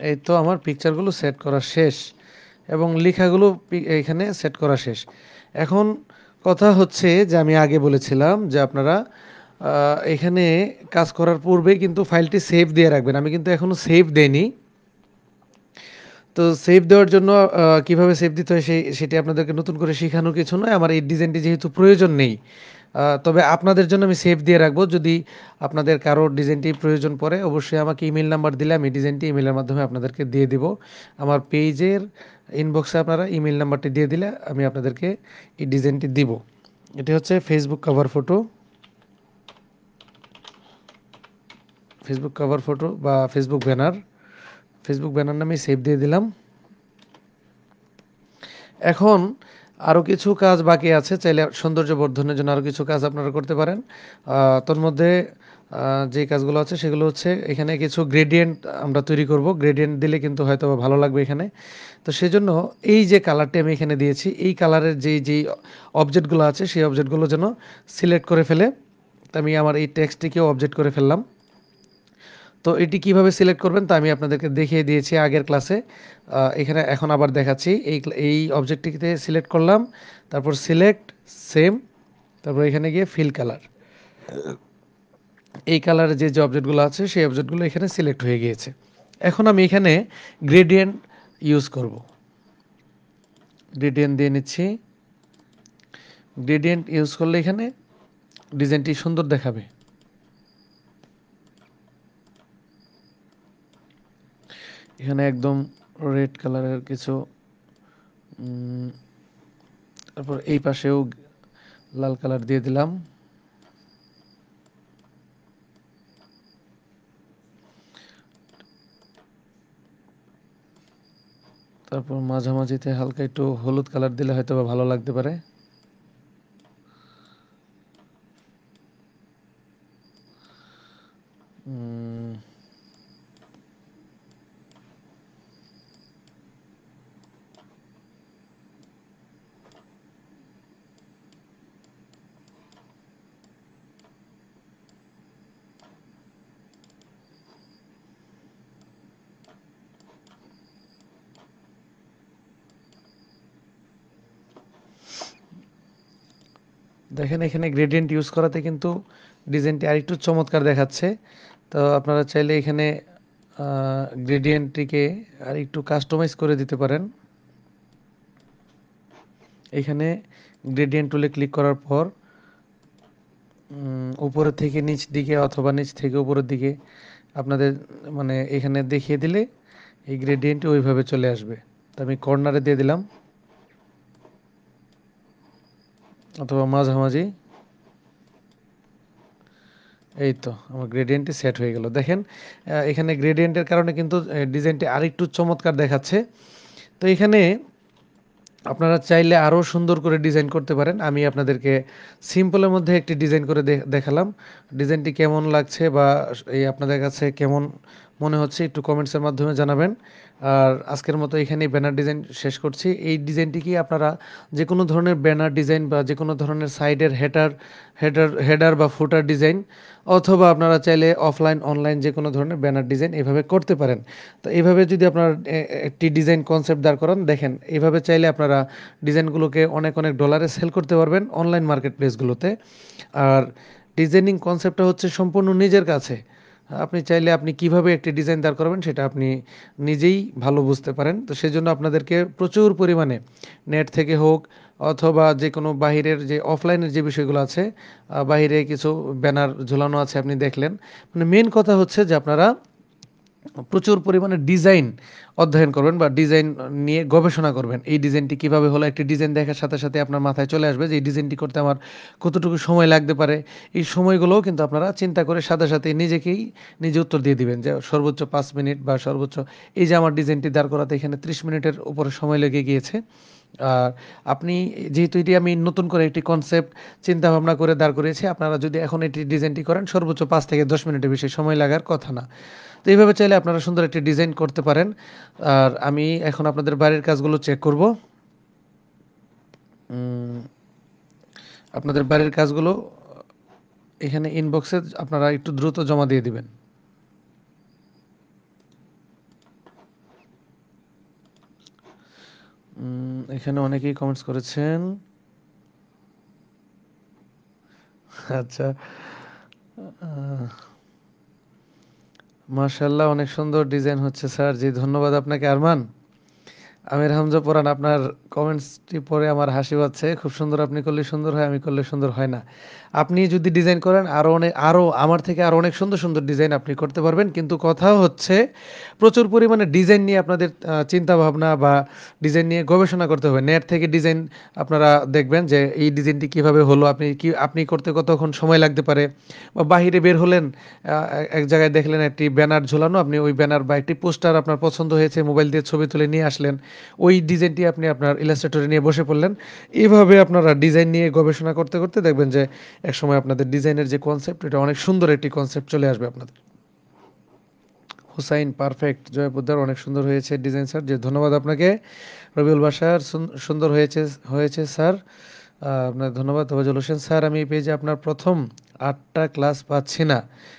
এই তো আমার পিকচারগুলো সেট করা শেষ এবং লেখাগুলো এখানে সেট করা শেষ এখন কথা হচ্ছে যে আমি আগে বলেছিলাম যে আপনারা এখানে কাজ করার পূর্বে কিন্তু ফাইলটি সেভ দিয়ে রাখবেন আমি কিন্তু এখনও সেভ দেইনি তো সেভ দেওয়ার জন্য কিভাবে সেভ দিতে হয় সেই সেটি আপনাদেরকে নতুন করে শেখানো কিছু নয় আমার এই ডিজাইনটি যেহেতু প্রয়োজন নেই তবে আপনাদের জন্য আমি সেভ দিয়ে রাখবো যদি আপনাদের কারোর ডিজাইনটি প্রয়োজন পড়ে অবশ্যই আমাকে ইমেল নাম্বার দিলে আমি ডিজাইনটি ইমেলের মাধ্যমে আপনাদেরকে দিয়ে দিব আমার পেজের ইনবক্সে আপনারা ইমেল নাম্বারটি দিয়ে দিলে আমি আপনাদেরকে এই ডিজাইনটি দিব এটি হচ্ছে Facebook cover photo Facebook cover photo বা ফেসবুক ব্যানার ফেসবুক ব্যানার নামে সেভ দিয়ে দিলাম এখন আরও কিছু কাজ বাকি আছে চাইলে সৌন্দর্য বর্ধনের জন্য আরও কিছু কাজ আপনারা করতে পারেন মধ্যে যে কাজগুলো আছে সেগুলো হচ্ছে এখানে কিছু গ্রেডিয়েন্ট আমরা তৈরি করব গ্রেডিয়েন্ট দিলে কিন্তু হয়তো ভালো লাগবে এখানে তো সেজন্য এই যে কালারটি আমি এখানে দিয়েছি এই কালারের যে যেই অবজেক্টগুলো আছে সেই অবজেক্টগুলো যেন সিলেক্ট করে ফেলে আমি আমার এই টেক্সটটিকেও অবজেক্ট করে ফেললাম তো এটি কিভাবে সিলেক্ট করবেন তা আমি আপনাদেরকে দেখিয়ে দিয়েছি আগের ক্লাসে এখানে এখন আবার দেখাচ্ছি এই এই অবজেক্টটিতে সিলেক্ট করলাম তারপর সিলেক্ট সেম তারপর এখানে গিয়ে ফিল কালার এই কালারের যে যে অবজেক্টগুলো আছে সেই অবজেক্টগুলো এখানে সিলেক্ট হয়ে গিয়েছে এখন আমি এখানে গ্রেডিয়েন্ট ইউজ করব গ্রেডিয়েন্ট দিয়ে নিচ্ছি গ্রেডিয়েন্ট ইউজ করলে এখানে ডিজাইনটি সুন্দর দেখাবে এখানে একদম রেড কালারের কিছু তারপর এই পাশেও লাল কালার দিয়ে দিলাম তারপর মাঝামাঝিতে হালকা একটু হলুদ কালার দিলে হয়তো ভালো লাগতে পারে দেখেন এখানে গ্রেডিয়েন্ট ইউজ করাতে কিন্তু ডিজাইনটি আরেকটু চমৎকার দেখাচ্ছে তো আপনারা চাইলে এখানে গ্রেডিয়েন্টটিকে আর একটু কাস্টমাইজ করে দিতে পারেন এখানে গ্রেডিয়েন্ট টুলে ক্লিক করার পর উপরে থেকে নিচ দিকে অথবা নিচ থেকে উপরের দিকে আপনাদের মানে এখানে দেখিয়ে দিলে এই গ্রেডিয়েন্টটি ওইভাবে চলে আসবে তো আমি কর্নারে দিয়ে দিলাম অথবা মাঝামাঝি এই তো আমার গ্রেডিয়েন্টটি সেট হয়ে গেল দেখেন এখানে গ্রেডিয়েন্টের কারণে কিন্তু ডিজাইনটি আরেকটু চমৎকার দেখাচ্ছে তো এখানে আপনারা চাইলে আরও সুন্দর করে ডিজাইন করতে পারেন আমি আপনাদেরকে সিম্পলের মধ্যে একটি ডিজাইন করে দেখালাম ডিজাইনটি কেমন লাগছে বা এই আপনাদের কাছে কেমন মনে হচ্ছে একটু কমেন্টসের মাধ্যমে জানাবেন আর আজকের মতো এখানে ব্যানার ডিজাইন শেষ করছি এই ডিজাইনটি কি আপনারা যে কোনো ধরনের ব্যানার ডিজাইন বা যে কোনো ধরনের সাইডের হেটার হেডার হেডার বা ফুটার ডিজাইন অথবা আপনারা চাইলে অফলাইন অনলাইন যে কোনো ধরনের ব্যানার ডিজাইন এভাবে করতে পারেন তো এইভাবে যদি আপনারা একটি ডিজাইন কনসেপ্ট দাঁড় করান দেখেন এইভাবে চাইলে আপনারা ডিজাইনগুলোকে অনেক অনেক ডলারে সেল করতে পারবেন অনলাইন মার্কেট প্লেসগুলোতে আর ডিজাইনিং কনসেপ্টটা হচ্ছে সম্পূর্ণ নিজের কাছে আপনি চাইলে আপনি কিভাবে একটি ডিজাইন দাঁড় করবেন সেটা আপনি নিজেই ভালো বুঝতে পারেন তো সেজন্য আপনাদেরকে প্রচুর পরিমাণে নেট থেকে হোক অথবা যে কোনো বাহিরের যে অফলাইনের যে বিষয়গুলো আছে বাহিরে কিছু ব্যানার ঝোলানো আছে আপনি দেখলেন মানে মেন কথা হচ্ছে যে আপনারা প্রচুর পরিমাণে ডিজাইন অধ্যয়ন করবেন বা ডিজাইন নিয়ে গবেষণা করবেন এই ডিজাইনটি কিভাবে হলো একটি ডিজাইন দেখার সাথে সাথে আপনার মাথায় চলে আসবে যে এই ডিজাইনটি করতে আমার কতটুকু সময় লাগতে পারে এই সময়গুলোও কিন্তু আপনারা চিন্তা করে সাথে সাথে নিজেকেই নিজে উত্তর দিয়ে দিবেন যে সর্বোচ্চ পাঁচ মিনিট বা সর্বোচ্চ এই যে আমার ডিজাইনটি দাঁড় করাতে এখানে ত্রিশ মিনিটের উপরে সময় লেগে গিয়েছে আর আপনি যেহেতু এটি আমি নতুন করে একটি কনসেপ্ট চিন্তা ভাবনা করে দাঁড় করিয়েছি আপনারা যদি এখন এটি ডিজাইনটি করেন সর্বোচ্চ পাঁচ থেকে দশ মিনিটের বেশি সময় লাগার কথা না তো এইভাবে চাইলে আপনারা সুন্দর একটি ডিজাইন করতে পারেন আর আমি এখন আপনাদের বাড়ির কাজগুলো চেক করব আপনাদের বাড়ির কাজগুলো এখানে ইনবক্সে আপনারা একটু দ্রুত জমা দিয়ে দিবেন এখানে অনেকেই কমেন্টস করেছেন আচ্ছা মাশাল্লাহ অনেক সুন্দর ডিজাইন হচ্ছে স্যার জি ধন্যবাদ আপনাকে আরমান আমির হামজা পরান আপনার কমেন্টসটি পরে আমার হাসি পাচ্ছে খুব সুন্দর আপনি করলে সুন্দর হয় আমি করলে সুন্দর হয় না আপনি যদি ডিজাইন করেন আরও অনেক আরও আমার থেকে আরও অনেক সুন্দর সুন্দর ডিজাইন আপনি করতে পারবেন কিন্তু কথা হচ্ছে প্রচুর পরিমাণে ডিজাইন নিয়ে আপনাদের চিন্তা ভাবনা বা ডিজাইন নিয়ে গবেষণা করতে হবে নেট থেকে ডিজাইন আপনারা দেখবেন যে এই ডিজাইনটি কিভাবে হলো আপনি কি আপনি করতে কতক্ষণ সময় লাগতে পারে বা বাহিরে বের হলেন এক জায়গায় দেখলেন একটি ব্যানার ঝোলানো আপনি ওই ব্যানার বা একটি পোস্টার আপনার পছন্দ হয়েছে মোবাইল দিয়ে ছবি তুলে নিয়ে আসলেন ওই ডিজাইনটি আপনি আপনার ইলাস্ট্রেটরে নিয়ে বসে পড়লেন এইভাবে আপনারা ডিজাইন নিয়ে গবেষণা করতে করতে দেখবেন যে এক সময় আপনাদের ডিজাইনের যে কনসেপ্ট এটা অনেক সুন্দর একটি কনসেপ্ট চলে আসবে আপনাদের হুসাইন পারফেক্ট জয়পুদ্দার অনেক সুন্দর হয়েছে ডিজাইন স্যার যে ধন্যবাদ আপনাকে রবিউল বাসার সুন্দর হয়েছে হয়েছে স্যার আপনার ধন্যবাদ তবাজুল হোসেন স্যার আমি এই পেজে আপনার প্রথম আটটা ক্লাস পাচ্ছি না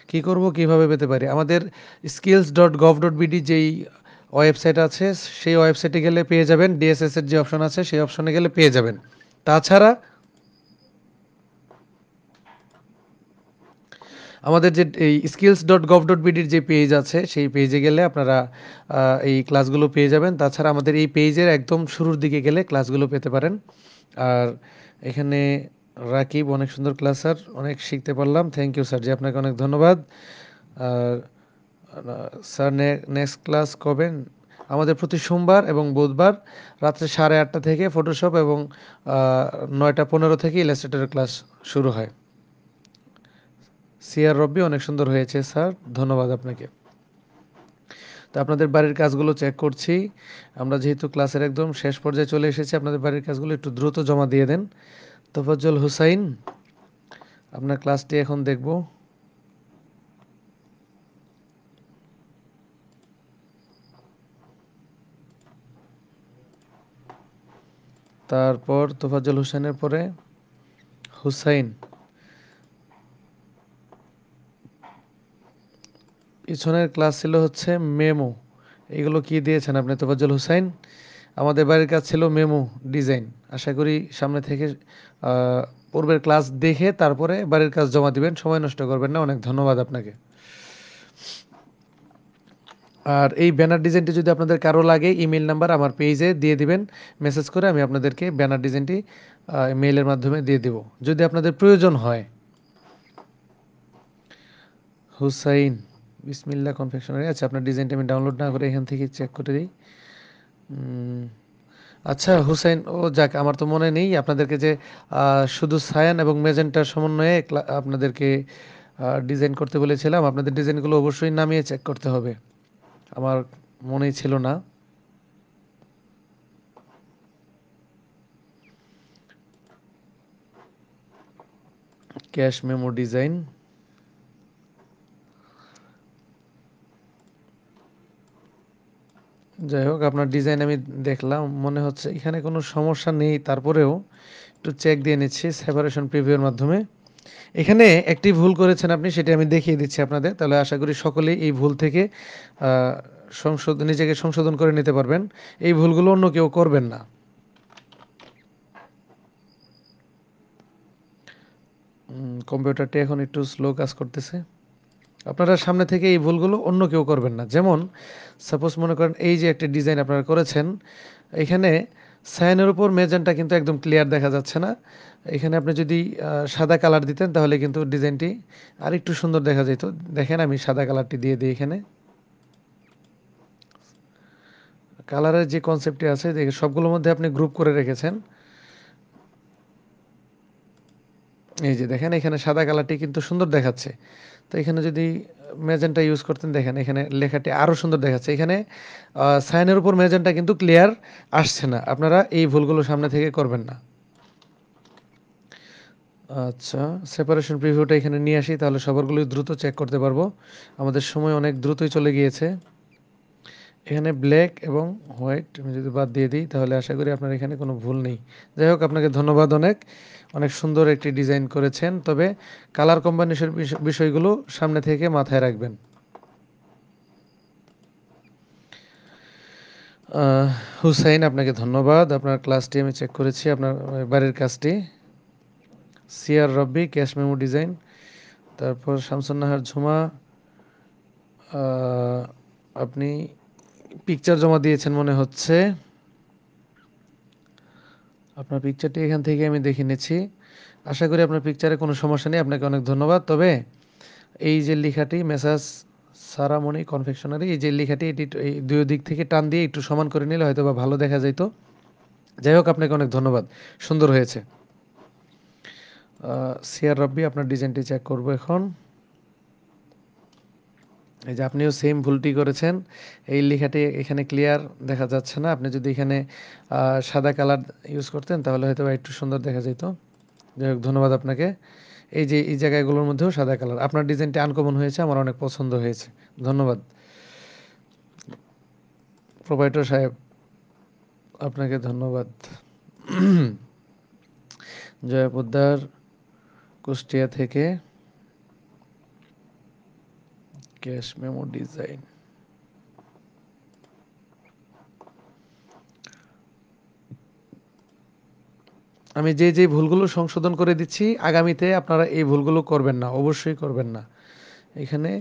কি করব কিভাবে পেতে পারি আমাদের skills dot gov dot BD যেই ওয়েবসাইট আছে সেই ওয়েবসাইটে গেলে পেয়ে যাবেন ডিএসএস এর যে অপশন আছে সেই অপশনে গেলে পেয়ে যাবেন তাছাড়া আমাদের যে এই স্কিলস ডট গভ ডট বিডির যে পেজ আছে সেই পেজে গেলে আপনারা এই ক্লাসগুলো পেয়ে যাবেন তাছাড়া আমাদের এই পেজের একদম শুরুর দিকে গেলে ক্লাসগুলো পেতে পারেন আর এখানে রাকিব অনেক সুন্দর ক্লাস স্যার অনেক শিখতে পারলাম থ্যাংক ইউ স্যার জি আপনাকে অনেক ধন্যবাদ আর স্যার নেক্সট ক্লাস কবে আমাদের প্রতি সোমবার এবং বুধবার রাত্রে সাড়ে আটটা থেকে ফটোশপ এবং নয়টা পনেরো থেকে ইলাস্ট্রেটরের ক্লাস শুরু হয় সিয়ার রব্বি অনেক সুন্দর হয়েছে স্যার ধন্যবাদ আপনাকে তো আপনাদের বাড়ির কাজগুলো চেক করছি আমরা যেহেতু ক্লাসের একদম শেষ পর্যায়ে চলে এসেছি আপনাদের বাড়ির কাজগুলো একটু দ্রুত জমা দিয়ে দেন তোফাজ্জল হুসাইন আপনার ক্লাসটি এখন দেখব তারপর তোফাজ্জল হুসাইনের পরে হুসাইন পিছনের ক্লাস ছিল হচ্ছে মেমো এগুলো কি দিয়েছেন আপনি তোফাজ্জল হুসাইন আমাদের বাড়ির কাজ ছিল মেমো ডিজাইন আশা করি সামনে থেকে পূর্বের ক্লাস দেখে তারপরে বাড়ির কাজ জমা দিবেন সময় নষ্ট করবেন না অনেক ধন্যবাদ আপনাকে আর এই ব্যানার ডিজাইনটি যদি আপনাদের কারো লাগে ইমেল নাম্বার আমার পেজে দিয়ে দিবেন মেসেজ করে আমি আপনাদেরকে ব্যানার ডিজাইনটি মেইলের মাধ্যমে দিয়ে দিব যদি আপনাদের প্রয়োজন হয় হুসাইন বিসমিল্লা কনফেকশনারি আচ্ছা আপনার ডিজাইনটা আমি ডাউনলোড না করে এখান থেকে চেক করে দিই আচ্ছা হুসাইন ও যাক আমার তো মনে নেই আপনাদেরকে যে শুধু সায়ান এবং মেজেন্টার সমন্বয়ে আপনাদেরকে ডিজাইন করতে বলেছিলাম আপনাদের ডিজাইনগুলো অবশ্যই নামিয়ে চেক করতে হবে আমার মনেই ছিল না ক্যাশ মেমো ডিজাইন যাই হোক আপনার ডিজাইন আমি দেখলাম মনে হচ্ছে এখানে কোনো সমস্যা নেই তারপরেও একটু চেক দিয়ে নিচ্ছি সেপারেশন প্রিভিউর মাধ্যমে এখানে একটি ভুল করেছেন আপনি সেটি আমি দেখিয়ে দিচ্ছি আপনাদের তাহলে আশা করি সকলেই এই ভুল থেকে সংশোধন নিজেকে সংশোধন করে নিতে পারবেন এই ভুলগুলো অন্য কেউ করবেন না কম্পিউটারটি এখন একটু স্লো কাজ করতেছে আপনারা সামনে থেকে এই ভুলগুলো অন্য কেউ করবেন না যেমন সাপোজ মনে করেন এই যে একটা ডিজাইন আপনারা করেছেন এখানে সাইনের উপর মেজানটা কিন্তু একদম ক্লিয়ার দেখা যাচ্ছে না এখানে আপনি যদি সাদা কালার দিতেন তাহলে কিন্তু ডিজাইনটি আরেকটু সুন্দর দেখা যেত দেখেন আমি সাদা কালারটি দিয়ে দিই এখানে কালারের যে কনসেপ্টটি আছে দেখে সবগুলোর মধ্যে আপনি গ্রুপ করে রেখেছেন এই যে দেখেন এখানে সাদা কালারটি কিন্তু সুন্দর দেখাচ্ছে তো এখানে যদি মেজেন্টা ইউজ করতেন দেখেন এখানে লেখাটি আরও সুন্দর দেখাচ্ছে এখানে সাইনের উপর মেজেন্টা কিন্তু ক্লিয়ার আসছে না আপনারা এই ভুলগুলো সামনে থেকে করবেন না আচ্ছা সেপারেশন প্রিভিউটা এখানে নিয়ে আসি তাহলে সবারগুলোই দ্রুত চেক করতে পারবো আমাদের সময় অনেক দ্রুতই চলে গিয়েছে এখানে ব্ল্যাক এবং হোয়াইট আমি যদি বাদ দিয়ে দিই তাহলে আশা করি আপনার এখানে কোনো ভুল নেই যাই হোক আপনাকে ধন্যবাদ অনেক অনেক সুন্দর একটি ডিজাইন করেছেন তবে কালার কম্বিনেশন বিষয়গুলো সামনে থেকে মাথায় রাখবেন হুসাইন আপনাকে ধন্যবাদ আপনার ক্লাসটি আমি চেক করেছি আপনার বাড়ির কাজটি সিআর রব্বি ক্যাশ মেমো ডিজাইন তারপর শামসুন্নাহার ঝুমা আপনি পিকচার জমা দিয়েছেন মনে হচ্ছে আপনার পিকচারটি এখান থেকে আমি দেখে নিচ্ছি আশা করি আপনার পিকচারে কোনো সমস্যা নেই আপনাকে অনেক ধন্যবাদ তবে এই যে লেখাটি মেসাজ সারামনি কনফেকশনারি এই যে লেখাটি এটি দুই দিক থেকে টান দিয়ে একটু সমান করে নিলে হয়তো বা ভালো দেখা যাইতো যাই হোক আপনাকে অনেক ধন্যবাদ সুন্দর হয়েছে সিয়ার রব্বি আপনার ডিজাইনটি চেক করবো এখন এই যে আপনিও সেম ভুলটি করেছেন এই লেখাটি এখানে ক্লিয়ার দেখা যাচ্ছে না আপনি যদি এখানে সাদা কালার ইউজ করতেন তাহলে হয়তো একটু সুন্দর দেখা যেত যাই হোক ধন্যবাদ আপনাকে এই যে এই জায়গাগুলোর মধ্যেও সাদা কালার আপনার ডিজাইনটি আনকমন হয়েছে আমার অনেক পছন্দ হয়েছে ধন্যবাদ প্রোভাইডার সাহেব আপনাকে ধন্যবাদ জয়া পোদ্দার কুষ্টিয়া থেকে ক্যাশ মেমো ডিজাইন আমি যে যে ভুলগুলো সংশোধন করে দিচ্ছি আগামীতে আপনারা এই ভুলগুলো করবেন না অবশ্যই করবেন না এখানে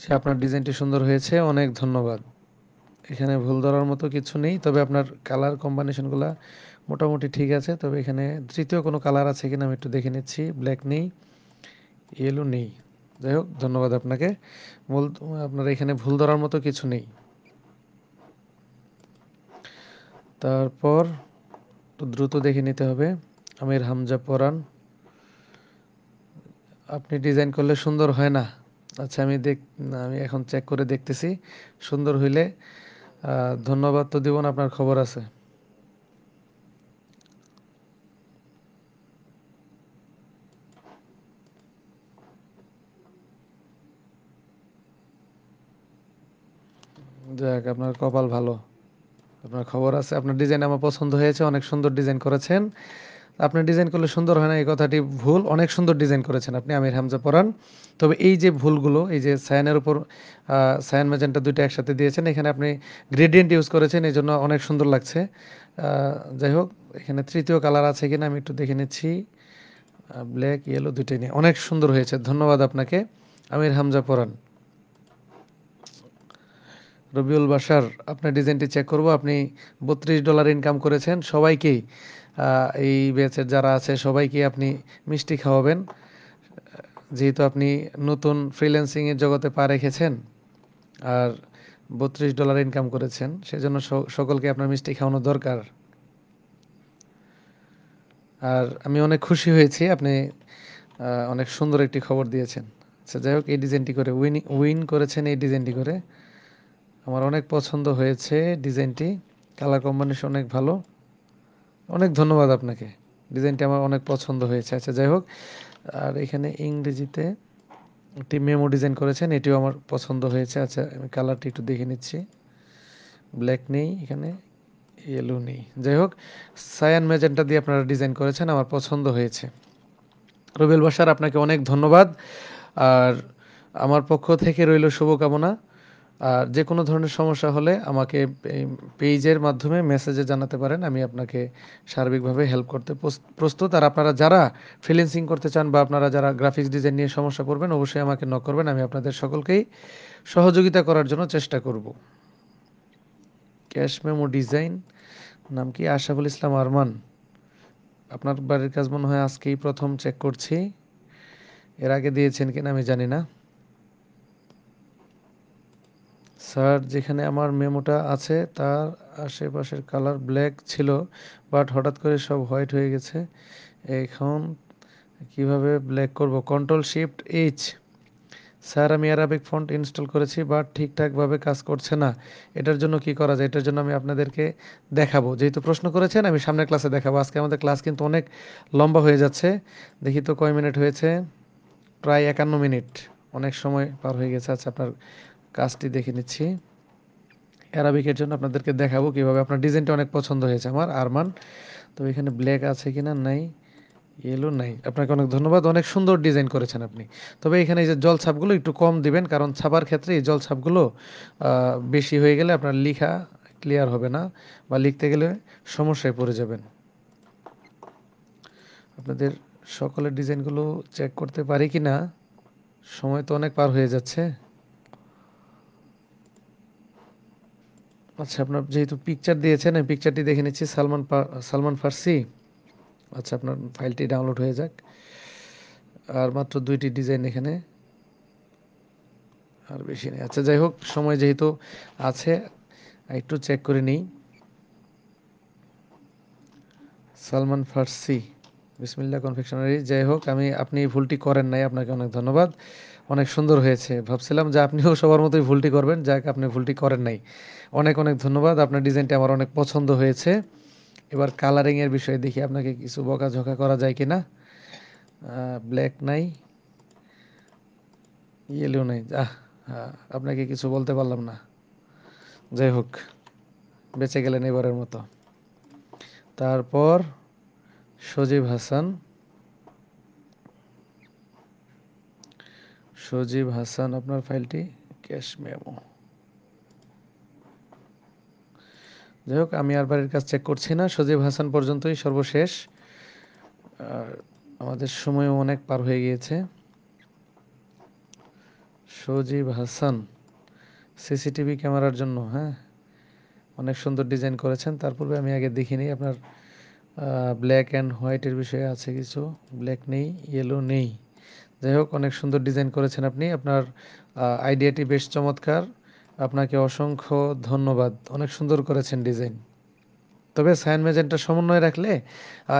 সে আপনার ডিজাইনটি সুন্দর হয়েছে অনেক ধন্যবাদ এখানে ভুল ধরার মতো কিছু নেই তবে আপনার কালার কম্বিনেশনগুলো মোটামুটি ঠিক আছে তবে এখানে তৃতীয় কোনো কালার আছে কিনা আমি একটু দেখে নিচ্ছি ব্ল্যাক নেই ইয়েলো নেই যাই হোক ধন্যবাদ আপনাকে মূল আপনার এখানে ভুল ধরার মতো কিছু নেই তারপর তো দ্রুত দেখে নিতে হবে আমির হামজা পরান আপনি ডিজাইন করলে সুন্দর হয় না আচ্ছা আমি দেখ আমি এখন চেক করে দেখতেছি সুন্দর হইলে ধন্যবাদ তো দিব না আপনার খবর আছে যাক আপনার কপাল ভালো আপনার খবর আছে আপনার ডিজাইন আমার পছন্দ হয়েছে অনেক সুন্দর ডিজাইন করেছেন আপনার ডিজাইন করলে সুন্দর হয় না এই কথাটি ভুল অনেক সুন্দর ডিজাইন করেছেন আপনি আমির হামজা পরান তবে এই যে ভুলগুলো এই যে সায়ানের উপর সায়ান ম্যাজেন্টা দুইটা একসাথে দিয়েছেন এখানে আপনি গ্রেডিয়েন্ট ইউজ করেছেন এই জন্য অনেক সুন্দর লাগছে যাই হোক এখানে তৃতীয় কালার আছে কিনা আমি একটু দেখে নিচ্ছি ব্ল্যাক ইয়েলো দুইটাই নিয়ে অনেক সুন্দর হয়েছে ধন্যবাদ আপনাকে আমির হামজা পরান রবিউল বাসার আপনার ডিজাইনটি চেক করব আপনি বত্রিশ ডলার ইনকাম করেছেন সবাইকেই এই ব্যাচের যারা আছে সবাইকে আপনি মিষ্টি খাওয়াবেন যেহেতু আপনি নতুন ফ্রিল্যান্সিংয়ের জগতে পা রেখেছেন আর বত্রিশ ডলার ইনকাম করেছেন সেজন্য সকলকে আপনার মিষ্টি খাওয়ানো দরকার আর আমি অনেক খুশি হয়েছি আপনি অনেক সুন্দর একটি খবর দিয়েছেন আচ্ছা যাই হোক এই ডিজাইনটি করে উইন উইন করেছেন এই ডিজাইনটি করে আমার অনেক পছন্দ হয়েছে ডিজাইনটি কালার কম্বিনেশন অনেক ভালো অনেক ধন্যবাদ আপনাকে ডিজাইনটি আমার অনেক পছন্দ হয়েছে আচ্ছা যাই হোক আর এখানে ইংরেজিতে একটি মেমো ডিজাইন করেছেন এটিও আমার পছন্দ হয়েছে আচ্ছা আমি কালারটি একটু দেখে নিচ্ছি ব্ল্যাক নেই এখানে ইয়েলো নেই যাই হোক সায়ান মেজেন্টা দিয়ে আপনারা ডিজাইন করেছেন আমার পছন্দ হয়েছে রুবেল বাসার আপনাকে অনেক ধন্যবাদ আর আমার পক্ষ থেকে রইল শুভকামনা আর যে কোনো ধরনের সমস্যা হলে আমাকে পেজের মাধ্যমে মেসেজে জানাতে পারেন আমি আপনাকে সার্বিকভাবে হেল্প করতে প্রস্তুত আর আপনারা যারা ফ্রিলেন্সিং করতে চান বা আপনারা যারা গ্রাফিক্স ডিজাইন নিয়ে সমস্যা করবেন অবশ্যই আমাকে নক করবেন আমি আপনাদের সকলকেই সহযোগিতা করার জন্য চেষ্টা করব ক্যাশ মেমো ডিজাইন নাম কি আশাফুল ইসলাম আরমান আপনার বাড়ির কাজ মনে হয় আজকেই প্রথম চেক করছি এর আগে দিয়েছেন কিনা আমি জানি না স্যার যেখানে আমার মেমোটা আছে তার আশেপাশের কালার ব্ল্যাক ছিল বাট হঠাৎ করে সব হোয়াইট হয়ে গেছে এখন কিভাবে ব্ল্যাক করব কন্ট্রোল শিফট এইচ স্যার আমি অ্যারাবিক ফন্ট ইনস্টল করেছি বাট ঠিকঠাকভাবে কাজ করছে না এটার জন্য কি করা যায় এটার জন্য আমি আপনাদেরকে দেখাবো যেহেতু প্রশ্ন করেছেন আমি সামনের ক্লাসে দেখাবো আজকে আমাদের ক্লাস কিন্তু অনেক লম্বা হয়ে যাচ্ছে দেখি তো কয় মিনিট হয়েছে প্রায় একান্ন মিনিট অনেক সময় পার হয়ে গেছে আচ্ছা আপনার কাজটি দেখে নিচ্ছি অ্যারাবিকের জন্য আপনাদেরকে দেখাবো কীভাবে আপনার ডিজাইনটা অনেক পছন্দ হয়েছে আমার আরমান তো এখানে ব্ল্যাক আছে কি না নাই ইয়েলো নাই আপনাকে অনেক ধন্যবাদ অনেক সুন্দর ডিজাইন করেছেন আপনি তবে এখানে এই যে জল ছাপগুলো একটু কম দিবেন কারণ ছাপার ক্ষেত্রে এই জল ছাপগুলো বেশি হয়ে গেলে আপনার লিখা ক্লিয়ার হবে না বা লিখতে গেলে সমস্যায় পড়ে যাবেন আপনাদের সকলের ডিজাইনগুলো চেক করতে পারি কি না সময় তো অনেক পার হয়ে যাচ্ছে আচ্ছা আপনার যেহেতু পিকচার দিয়েছেন আমি পিকচারটি দেখে নিচ্ছি সালমান সালমান ফার্সি আচ্ছা আপনার ফাইলটি ডাউনলোড হয়ে যাক আর মাত্র দুইটি ডিজাইন এখানে আর বেশি নেই আচ্ছা যাই হোক সময় যেহেতু আছে একটু চেক করে নিই সালমান ফার্সি বিসমিল্লা কনফেকশনারি যাই হোক আমি আপনি ভুলটি করেন নাই আপনাকে অনেক ধন্যবাদ অনেক সুন্দর হয়েছে ভাবছিলাম যে আপনিও সবার মতোই ভুলটি করবেন যাক আপনি ভুলটি করেন নাই অনেক অনেক ধন্যবাদ আপনার ডিজাইনটি আমার অনেক পছন্দ হয়েছে এবার কালারিংয়ের বিষয়ে দেখি আপনাকে কিছু বকাঝকা করা যায় কি না ব্ল্যাক নাই ইয়েলো নাই যা হ্যাঁ আপনাকে কিছু বলতে পারলাম না যাই হোক বেঁচে গেলেন এবারের মতো তারপর সজীব হাসান সজীব হাসান আপনার ফাইলটি ক্যাশ মেমো যাই হোক আমি আর বাড়ির কাজ চেক করছি না সজীব হাসান পর্যন্তই সর্বশেষ আর আমাদের সময়ও অনেক পার হয়ে গিয়েছে সজীব হাসান সিসিটিভি ক্যামেরার জন্য হ্যাঁ অনেক সুন্দর ডিজাইন করেছেন তার পূর্বে আমি আগে দেখিনি আপনার ব্ল্যাক অ্যান্ড হোয়াইটের বিষয়ে আছে কিছু ব্ল্যাক নেই ইয়েলো নেই যাই হোক অনেক সুন্দর ডিজাইন করেছেন আপনি আপনার আইডিয়াটি বেশ চমৎকার আপনাকে অসংখ্য ধন্যবাদ অনেক সুন্দর করেছেন ডিজাইন তবে সায়ন মেজেন্টা সমন্বয় রাখলে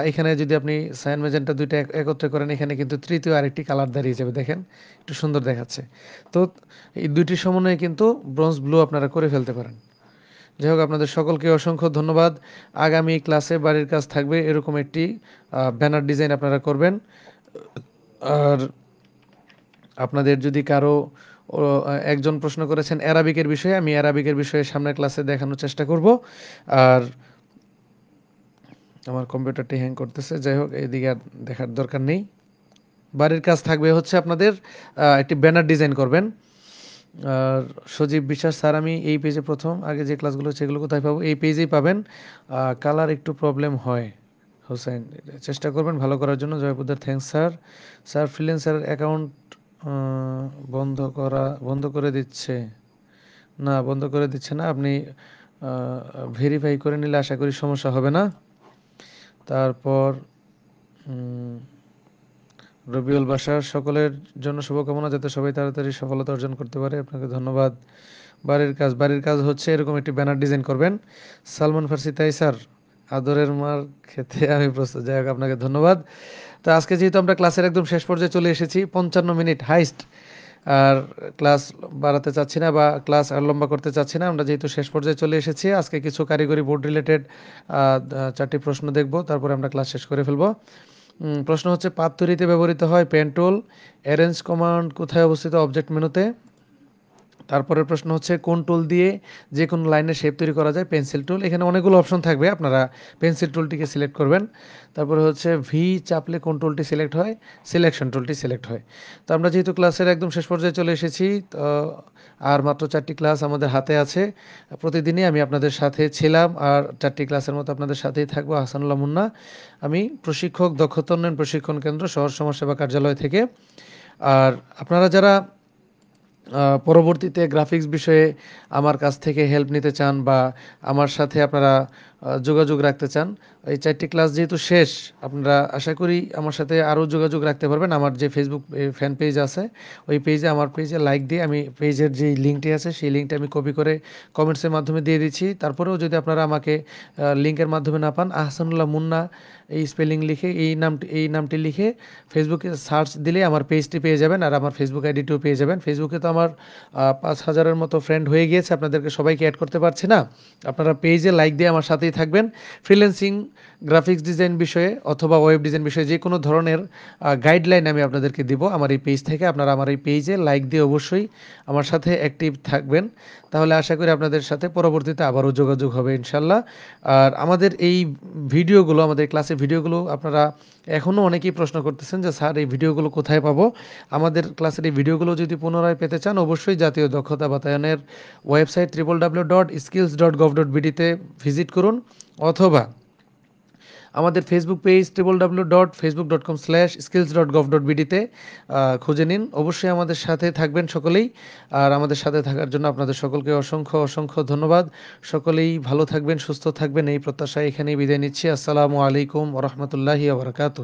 এখানে যদি আপনি সায়ন মেজেন্টা দুইটা একত্রে করেন এখানে কিন্তু তৃতীয় আরেকটি কালার দাঁড়িয়ে যাবে দেখেন একটু সুন্দর দেখাচ্ছে তো এই দুইটি সমন্বয়ে কিন্তু ব্রোঞ্জ ব্লু আপনারা করে ফেলতে পারেন যাই হোক আপনাদের সকলকে অসংখ্য ধন্যবাদ আগামী ক্লাসে বাড়ির কাজ থাকবে এরকম একটি ব্যানার ডিজাইন আপনারা করবেন আর আপনাদের যদি কারো একজন প্রশ্ন করেছেন অ্যারাবিকের বিষয়ে আমি অ্যারাবিকের বিষয়ে সামনের ক্লাসে দেখানোর চেষ্টা করব আর আমার কম্পিউটারটি হ্যাং করতেছে যাই হোক এদিকে আর দেখার দরকার নেই বাড়ির কাজ থাকবে হচ্ছে আপনাদের একটি ব্যানার ডিজাইন করবেন আর সজীব বিশ্বাস স্যার আমি এই পেজে প্রথম আগে যে ক্লাসগুলো সেগুলো কোথায় পাবো এই পেজেই পাবেন কালার একটু প্রবলেম হয় হোসেন চেষ্টা করবেন ভালো করার জন্য জয়পুদার thanks sir sir freelancer account বন্ধ করা বন্ধ করে দিচ্ছে না বন্ধ করে দিচ্ছে না আপনি ভেরিফাই করে নিলে আশা করি সমস্যা হবে না তারপর রবিউল বাসার সকলের জন্য শুভকামনা যাতে সবাই তাড়াতাড়ি সফলতা অর্জন করতে পারে আপনাকে ধন্যবাদ বাড়ির কাজ বাড়ির কাজ হচ্ছে এরকম একটি ব্যানার ডিজাইন করবেন সালমান ফার্সি তাই স্যার আদরের মার খেতে আমি প্রস্তুত যাই হোক আপনাকে ধন্যবাদ তো আজকে যেহেতু আমরা ক্লাসের একদম শেষ পর্যায়ে চলে এসেছি পঞ্চান্ন মিনিট হাইস্ট আর ক্লাস বাড়াতে চাচ্ছি না বা ক্লাস আর লম্বা করতে চাচ্ছি না আমরা যেহেতু শেষ পর্যায়ে চলে এসেছি আজকে কিছু কারিগরি বোর্ড রিলেটেড চারটি প্রশ্ন দেখব তারপরে আমরা ক্লাস শেষ করে ফেলব প্রশ্ন হচ্ছে পাত তৈরিতে ব্যবহৃত হয় পেন অ্যারেঞ্জ কমান্ড কোথায় অবস্থিত অবজেক্ট মেনুতে তারপরের প্রশ্ন হচ্ছে কোন টুল দিয়ে যে কোনো লাইনের শেপ তৈরি করা যায় পেন্সিল টুল এখানে অনেকগুলো অপশন থাকবে আপনারা পেন্সিল টুলটিকে সিলেক্ট করবেন তারপরে হচ্ছে ভি চাপলে কোন টুলটি সিলেক্ট হয় সিলেকশন টুলটি সিলেক্ট হয় তো আমরা যেহেতু ক্লাসের একদম শেষ পর্যায়ে চলে এসেছি তো আর মাত্র চারটি ক্লাস আমাদের হাতে আছে প্রতিদিনই আমি আপনাদের সাথে ছিলাম আর চারটি ক্লাসের মতো আপনাদের সাথেই থাকবো হাসানুল্লাহ মুন্না আমি প্রশিক্ষক দক্ষতা উন্নয়ন প্রশিক্ষণ কেন্দ্র শহর সমাজসেবা কার্যালয় থেকে আর আপনারা যারা পরবর্তীতে গ্রাফিক্স বিষয়ে আমার কাছ থেকে হেল্প নিতে চান বা আমার সাথে আপনারা যোগাযোগ রাখতে চান এই চারটি ক্লাস যেহেতু শেষ আপনারা আশা করি আমার সাথে আরও যোগাযোগ রাখতে পারবেন আমার যে ফেসবুক ফ্যান পেজ আছে ওই পেজে আমার পেজে লাইক দিয়ে আমি পেজের যে লিঙ্কটি আছে সেই লিঙ্কটি আমি কপি করে কমেন্টসের মাধ্যমে দিয়ে দিচ্ছি তারপরেও যদি আপনারা আমাকে লিঙ্কের মাধ্যমে না পান আহসানুল্লাহ মুন্না এই স্পেলিং লিখে এই নামটি এই নামটি লিখে ফেসবুকে সার্চ দিলে আমার পেজটি পেয়ে যাবেন আর আমার ফেসবুক আইডিটিও পেয়ে যাবেন ফেসবুকে তো আমার পাঁচ হাজারের মতো ফ্রেন্ড হয়ে গিয়েছে আপনাদেরকে সবাইকে অ্যাড করতে পারছি না আপনারা পেজে লাইক দিয়ে আমার সাথে সাথেই থাকবেন ফ্রিল্যান্সিং গ্রাফিক্স ডিজাইন বিষয়ে অথবা ওয়েব ডিজাইন বিষয়ে যে কোনো ধরনের গাইডলাইন আমি আপনাদেরকে দিব আমার এই পেজ থেকে আপনারা আমার এই পেজে লাইক দিয়ে অবশ্যই আমার সাথে অ্যাক্টিভ থাকবেন তাহলে আশা করি আপনাদের সাথে পরবর্তীতে আবারও যোগাযোগ হবে ইনশাল্লাহ আর আমাদের এই ভিডিওগুলো আমাদের ক্লাসে ভিডিওগুলো আপনারা এখনও অনেকেই প্রশ্ন করতেছেন যে স্যার এই ভিডিওগুলো কোথায় পাবো আমাদের ক্লাসের এই ভিডিওগুলো যদি পুনরায় পেতে চান অবশ্যই জাতীয় দক্ষতা বাতায়নের website triple W dot skills dot gov dot বিডিতে ভিজিট করুন অথবা আমাদের Facebook page triple W dot Facebook dot com slash skills dot gov dot বিডিতে খুঁজে নিন অবশ্যই আমাদের সাথে থাকবেন সকলেই আর আমাদের সাথে থাকার জন্য আপনাদের সকলকে অসংখ্য অসংখ্য ধন্যবাদ সকলেই ভালো থাকবেন সুস্থ থাকবেন এই প্রত্যাশা এখানেই বিদায় নিচ্ছি আসসালামু আলাইকুম রহমতুল্লাহি আবরকাতু